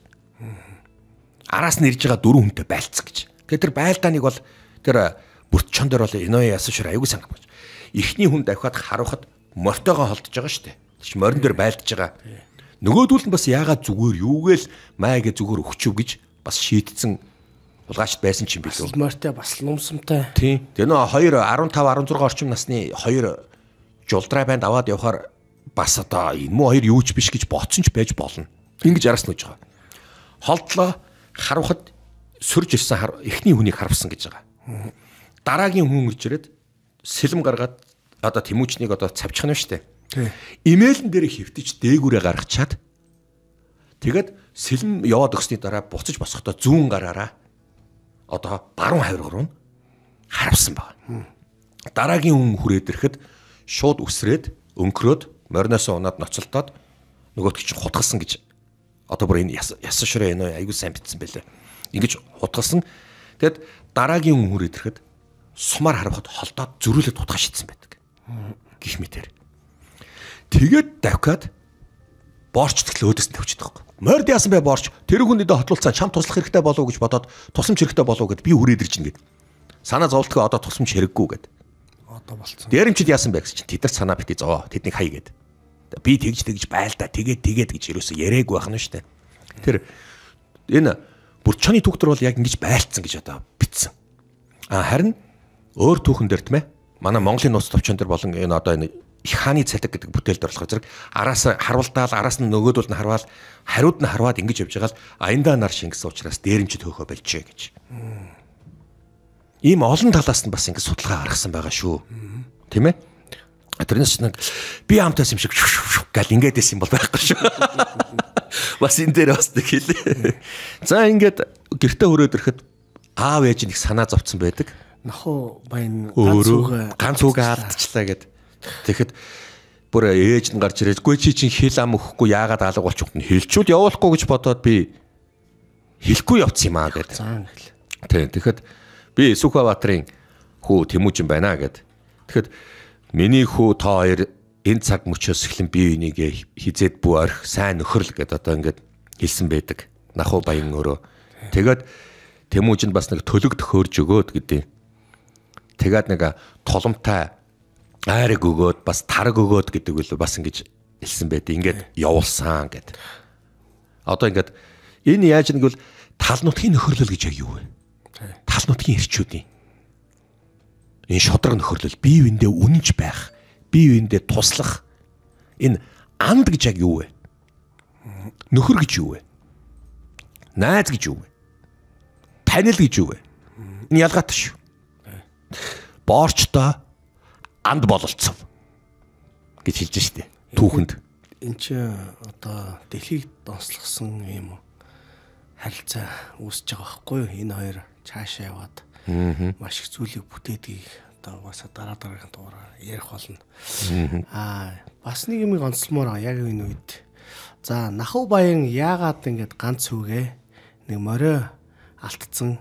Араас нь ирж байгаа дөрөв хүнтэй байлцсан гэж. Тэгээд тэр байлдааныг бол тэр бүртчон дээр бол Иноя Ясашир аягүй санга болж. Эхний хүн давхад харахад мортойгоо холдож байгаа шүү дээ. Тэгш морин дээр байлдаж байгаа. Нөгөөдүүл нь бас яагаад зүгээр юугээл майгээ зүгээр өгчөв гэж бас шийдсэн хулгайчд байсан ч юм билүү. Мортой бас нумсамтай. Тийм. Тэр нөө 2 15 16 орчим насны хоёр жулдраа банд аваад явахаар бас одоо энэ муу хоёр юуч биш гэж ботсон ч байж болно. Ингиж араас нүж байгаа. Холдлоо харахад сөрж ирсэн эхний хүнийг харвсан гэж байгаа. Дараагийн хүн ирээд сэлэм гаргаад одоо тэмүүчнийг одоо цавчих нь штэ. Имэйлэн дээр хөвтөж дээгүүрээ гаргачаад тэгэд сэлэм яваад өгсний дараа буцаж босохдоо зүүн гараараа одоо баруун хавирга руу харвсан баг. Дараагийн хүн хүрээд ирэхэд шууд үсрээд өнгөрөөд мориноосоо унаад ноцолтоод нөгөөт чинь хутгасан гэж одоо бүр энэ ясан ширээ энэ айгүй сайн битсэн байлээ. Ингиж хутгалсан. Тэгэд дараагийн үнхөр идэхэд сумаар харахад холдоод зөрүүлээд утгаа шийдсэн байдаг. Гих мэтэр. Тэгээд давхад борч тэгэл өөдөөс нь тавьчихдаг байхгүй. Морд яасан бэ борч? Тэр хүн өдөө хотлуулсан чам туслах хэрэгтэй болов уу гэж бодоод тусламж хэрэгтэй болов уу гэд би хүрээд ирж ингээд. Санаа зовлтгоо одоо тусламж хэрэггүй гэд. Одоо болцсон. Дээрэмчд яасан бэ гэсэн чинь тэд нар санаа бити зоо. Тэднийг хай гэд. Би тэгж тэгж байл та тэгээд тэгээд гэж юусэн яриаг байх нь штэ. Тэр энэ Бүрчоны түүхтэр бол яг ингэж байлцсан гэж одоо бичсэн. А харин өөр түүхэн дээр тийм ээ. Манай Монголын нууц төвчөн дээр болон энэ одоо энэ их хааны цалиг гэдэг бүтээлд орлох зэрэг араас харуулдаал араас нь нөгөөдөл нь харвал хариуд нь харваад ингэж явж байгаа л аянда нар шингэсэн учраас дээрэмчд хөөхө болжээ гэж. Ийм олон талаас нь бас ингэ судалгаа гаргасан байгаа шүү. Тэ мэ? Тэрнээс нэг би амтаас юм шиг гал ингээд исэн бол байхгүй шүү. Бас энэ дээр бас нэг хэлээ. За ингээд гэрте хөрөөд ирэхэд аав ээж нэг санаа зовцсон байдаг. Наху баян ганц үгээ ганц үгээ алдчихлаа гэд. Тэгэхэд бүр ээж нь гарч ирээд гүй чи чинь хэл ам өгөхгүй яагаад алга болчих вэ? Хэлчүүд явуулахгүй гэж бодоод би хэлэхгүй явц юм аа гэд. Тэг. Тэгэхэд би Сүхбаатарын хүү Тэмүүжин байна гэд. Тэгэхэд миний хүү та хоёр энэ цаг мөчөөс эхлэн бие бинийгээ хизээд бүү орх сайн нөхөрл гэд одоо ингээд хэлсэн байдаг. Наху баян өөрөө. Тэгээд Тэмүүжинд бас нэг төлөг төхөөрж өгөөд гэдэг. Тэгээд нэг толомтай айраг өгөөд бас тараг өгөөд гэдэг үлээ бас ингэж хэлсэн байд. Ингээд явуулсан гэд. Одоо ингээд энэ яаж нэг бол тал нутгийн нөхөрлөл гэж яг юу вэ? Тал нутгийн ирчүүдийн энэ шодрог нөхөрлөл бие биендээ үнэнч байх бие биендээ туслах энэ анд гэж яг юу вэ? Нөхөр гэж юу вэ? Найз гэж юу вэ? Танил гэж юу вэ? Энэ ялгаатай шүү. Боорчтой анд бололцсон гэж хэлж штэ. Түүхэнд. Энд чи одоо дэлхийг донслогсон юм харилцаа үүсэж байгаа байхгүй юу? Энэ хоёр цаашаа яваад маш их зүйлийг бүтээдгийг одоо угаасаа дараа дараагийн дугаараар ярих болно. Аа бас нэг юм онцлмоор яг энэ үед. За Нахав Баян яагаад ингэж ганц үгээ нэг морио алтцсан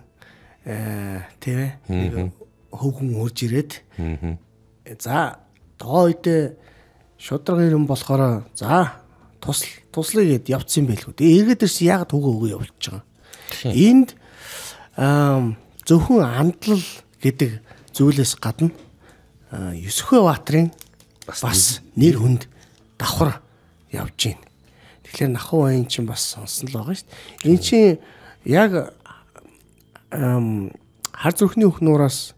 тийм ээ хөвгөн урж ирээд за доо үедээ шудраг ирэм болохоор за тусл туслая гэд явцсан байлгүй. Тэгээ эргээд ирсэн ягаад хөгөө өгөө явуулж байгаа. Энд зөвхөн амтлал гэдэг зүйлээс гадна Юсхөө Баатрын бас нэр хүнд давхар явж байна. Тэгэхээр Нахуу воин чинь бас сонсон л байгаа шүү дээ. Энд чинь яг хар зүрхний өхнөөс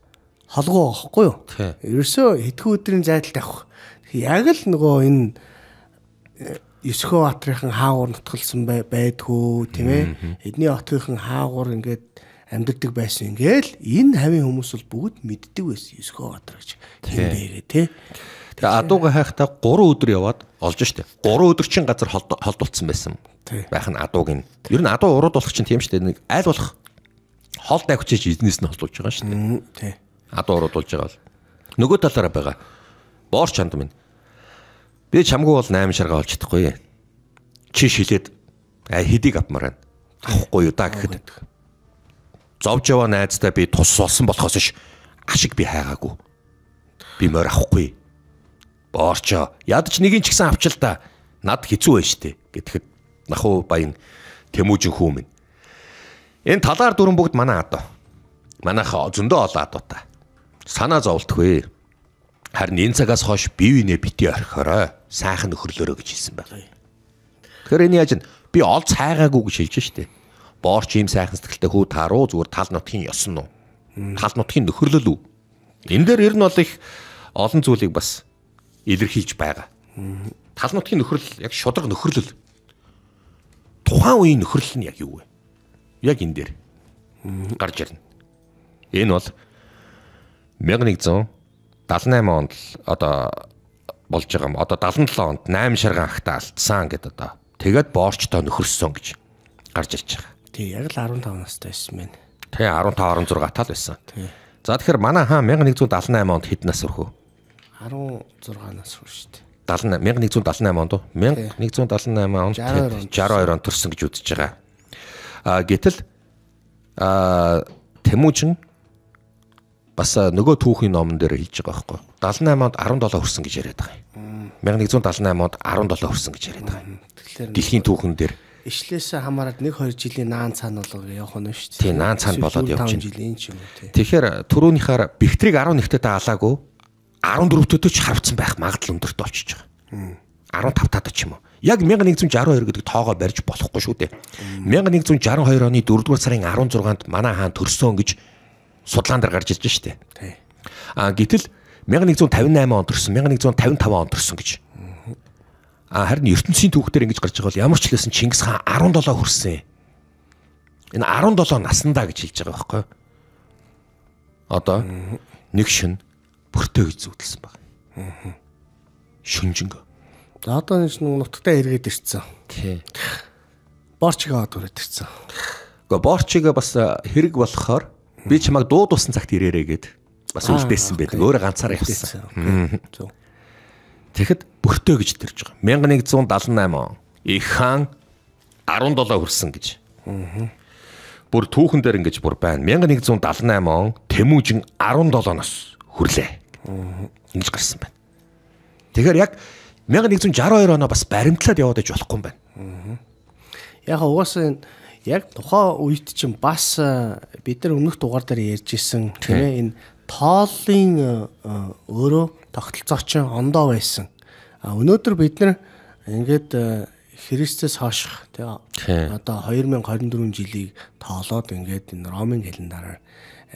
холгоо авахгүй юу? Ерөөсөө хэдхэн өдрийн зайдалд авах. Яг л нөгөө энэ э, Юсхөө Баатрынхан хаагуур нутгалсан байдгүй тийм ээ. Эдний отгийнхан хаагуур ингээд амьддаг байсан ингээл энэ хавийн хүмүүс бол бүгд мэддэг байсан Есүхөө гадар гэж юм байгээ тий. Тэгээ адууга хайхтаа 3 өдөр яваад олж штэ. 3 өдөр чин газар холдулцсан байсан. Байх нь адууг юм. Ер нь адуу урууд болох чинь тийм штэ нэг аль болох хол тавьчихж эзнээс нь холдуулж байгаа штэ. Тий. Адуу урууд болж байгаа бол нөгөө талаараа байгаа. Боор чанд минь. Би чамгүй бол 8 шарга олж чадахгүй. Чи шилээд хэдийг авмаар байна. Авахгүй юу да гэхэд зовж яваа найздаа би тус болсон болохоос ш ашиг би хайгаагүй. Би морь авахгүй. Боорчоо. Ядч нэгэн ч гэсэн авчил та. Над хэцүү байж штэ гэтгэд наху баян тэмүүжин хүү минь. Энэ талаар дөрөн бүгд манай адуу. Манайха зөндөө олон адуу та. Санаа зовлтгүй. Харин энэ цагаас хойш бие биенээ бити орхиорой. Сайхан нөхрлөөрөө гэж хэлсэн байна. Тэгэхээр энэ яаж нь би олц хайгаагүй гэж хэлж штэ боорч ийм сайхан сэтгэлтэй хүү тааруу зүгээр тал нутгийн ёсон уу? Тал нутгийн нөхөрлөл үү? Энэ дээр ер нь бол их олон зүйлийг бас илэрхийлж байгаа. Тал нутгийн нөхөрлөл яг шудраг нөхөрлөл. Тухайн үеийн нөхөрлөл нь яг юу вэ? Яг энэ дээр гарч ирнэ. Энэ бол 1178 онд л одоо болж байгаа юм. Одоо 77 онд 8 шарган ахта алдсан гэдэг одоо. Тэгээд боорчтой нөхөрсөн гэж гарч ирж байгаа. Тий, яг л 15 настай байсан байна. Тий, 15 16 тал байсан. Тий. За тэгэхээр манай хаан 1178 онд хэд нас өрхөө? 16 нас өрхөө шүү дээ. 78 1178 онд уу? 1178 онд 62 он төрсөн гэж үзэж байгаа. А гэтэл а Тэмүүжин бас нөгөө түүхийн номон дээр хэлж байгаа байхгүй. 78 онд 17 хүрсэн гэж яриад байгаа юм. 1178 онд 17 хүрсэн гэж яриад байгаа юм. Тэгэхээр дэлхийн түүхэн дээр Ишлээсээ хамаарат 1 2 жилийн наан цаан болго явах нь шүү дээ. Тийм наан цаан болоод явж байна. Тэгэхээр түрүүнийхээр бэхтрийг 11-т даалаагүй 14-төд ч хавцсан байх магадлал өндөрт олчиж байгаа. 15 тат ч юм уу. Яг 1162 гэдэг тоогоо барьж болохгүй шүү дээ. 1162 оны 4-р сарын 16-нд манай хаан төрсөн гэж судалгаан дээр гарч ирж байна шүү дээ. Аа гэтэл 1158 он төрсөн, 1155 он төрсөн гэж харин ертөнцийн түүхтэр ингэж гарч байгаа бол ямар ч лсэн Чингис хаан 17 хүрсэн. Энэ 17 наснда гэж хэлж байгаа байхгүй юу? Одоо нэг шин бүртөө гэж зүтэлсэн баг. Шүнжинг. За одоо нэг шин нутгатаа эргээд ирсэн. Тий. Борчгаа дөрөд ирсэн. Гэхдээ борчгаа бас хэрэг болохоор би чамайг дуу дуусан цагт ирээрээ гээд бас үлдээсэн байдаг. Өөрөө ганцаар явсан. Зөв. Тэгэхэд бүртөө гэж дэрж байгаа. 1178 он. Их хаан 17 хүрсэн гэж. Аа. Бүр түүхэн дээр ингэж бүр байна. 1178 он Тэмүүжин 17 нас хүрлээ. Аа. Ингэж гарсан байна. Тэгэхээр яг 1162 оноо бас баримтлаад яваад иж болохгүй юм байна. Аа. Яг угаасаа яг тухайн үед чинь бас бид нар өмнөх дугаар дээр ярьж исэн тийм ээ энэ тоолын өөрөө тогтолцооч ондоо байсан. А өнөөдөр бид нар ингээд э, Христэс хаших тий одоо 2024 жилийг тоолоод ингээд энэ Ромын календараар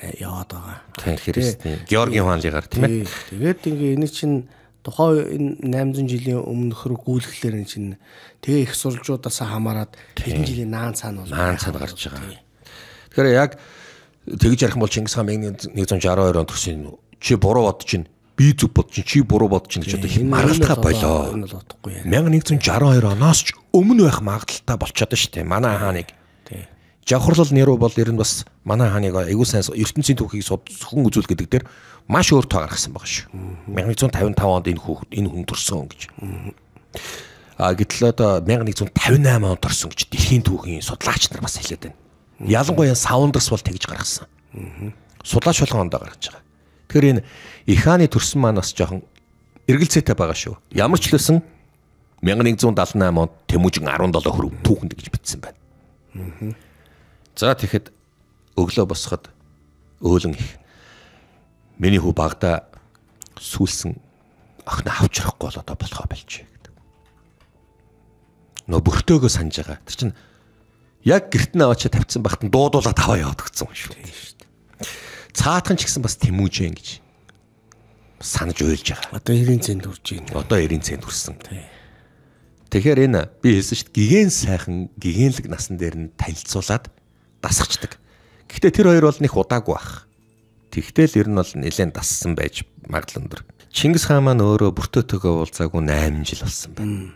э, яваад байгаа. Тэр Христийн Георгийн хаанлыгаар тийм ээ. Тэгээд ингээ энэ чинь тухайн 800 жилийн өмнөхөр гүйлгэлээр энэ чинь тэгээ их сурвалжуудаас хамаарат хэдэн жилийн наан цаана бол наан цаана гарч байгаа. Тэгэхээр яг тэгж ярих юм бол Чингис хаан 1162 онд төрсөн чи буруу бод чинь би зүг бодчих чи буруу бодчих гэж одоо э, хэн маргалдах болоо 1162 оноос ч өмнө байх магадaltaй болчиход шүү дээ манай хааныг Жавхарлал нэрв бол ер нь бас манай хааныг аягүй сайн ертөнцийн түүхийг зөвхөн үзүүл гэдэг дээр маш өөр тоо гаргасан байгаа шүү 1155 онд энэ хүүхэд энэ хүн төрсөн гэж а гэтэл одоо 1158 онд төрсөн гэж дэлхийн түүхийн судлаач нар бас хэлээд байна ялангуяа саундерс бол тэгж гаргасан судлаач болгон ондоо гаргаж байгаа Тэгэхээр энэ их хааны төрсөн маань бас жоохон эргэлзээтэй байгаа шүү. Ямар ч л үсэн 1178 онд Тэмүүжин 17 хөрөв түүхэнд гэж бичсэн байна. Аа. За тэгэхэд өглөө босоход өөлөн их миний хүү багада сүйлсэн охин авч ярихгүй бол одоо болохоо байлжээ гэдэг. Нөө бүртөөгөө санаж байгаа. Тэр чинь яг гертнээ аваачаа тавьсан багт нь дуудуулаад аваа яваад гэсэн юм шүү цаатхан ч гэсэн бас тэмүүжэн гэж санаж ойлж байгаа. Одоо 90 цент хүрж байна. Одоо 90 цент хүрсэн. Тэгэхээр энэ би хэлсэн шүү дээ гигэн сайхан гигэнлэг насан дээр нь танилцуулаад дасгчдаг. Гэхдээ тэр хоёр бол нэх удаагүй байх. Тэгтэл ер нь бол нэлээд дассан байж магадлал өндөр. Чингис хаан маань өөрөө бүртөөтөгөө уулзаагүй 8 жил болсон байна.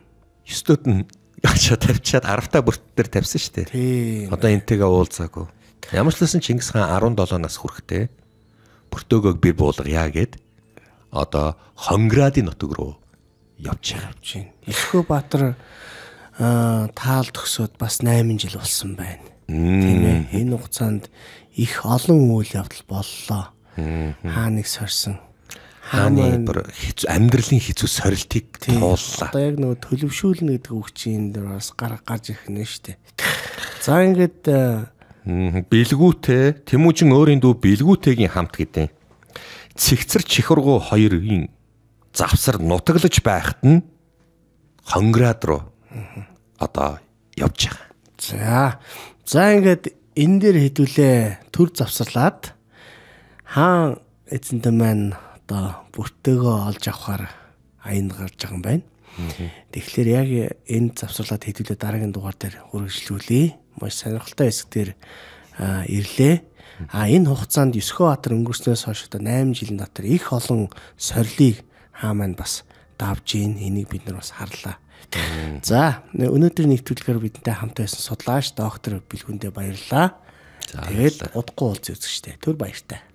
Өстөд нь гачаа тавьчаад 10 та бүрт дээр тавьсан шүү дээ. Одоо энтэйгээ уулзаагүй. Ямар ч лсэн Чингис хаан 17 нас хүрэхдээ Португалыг бий буулгая гэд одоо Хонградын нутаг руу явж байгаа юм чинь. Илхөө Баатар таал төгсөөд бас 8 жил болсон байна. Тийм ээ. Энэ хугацаанд их олон үйл явдал боллоо. Хааныг сорсон. Хааны бүр амьдралын хэцүү сорилтыг тууллаа. Одоо яг нөгөө төлөвшүүлнэ гэдэг үг чинь дээр бас гарч ирэх нэ штэ. За ингээд Билгүүтэй Тэмүүжин өөрийн дүү Билгүүтэйгийн хамт гэдэг. Цэгцэр чихургуу хоёрын завсар нутаглаж байхад нь Хонград руу одоо явж байгаа. За. За ингээд энэ дээр хэдүүлээ төр завсарлаад хаан эцэнтэй маань одоо бүртөөгөө олж авахаар аянд гарч байгаа юм байна. Тэгэхээр яг энэ завсарлаад хэдүүлээ дараагийн дугаар дээр үргэлжлүүлээ маш сонирхолтой хэсгээр ирлээ. А энэ хугацаанд 9 Хөөбатар өнгөрснөөс хойш одоо 8 жилийн дотор их олон сорилыг хаа маань бас давж ийн энийг бид нар бас харлаа. За өнөөдөр нэгтүүлгээр бидэнтэй хамт байсан судлаач доктор Бэлгүндэ баярлалаа. Тэгэл удахгүй уулзъя үзэгчтэй. Түр баяртай.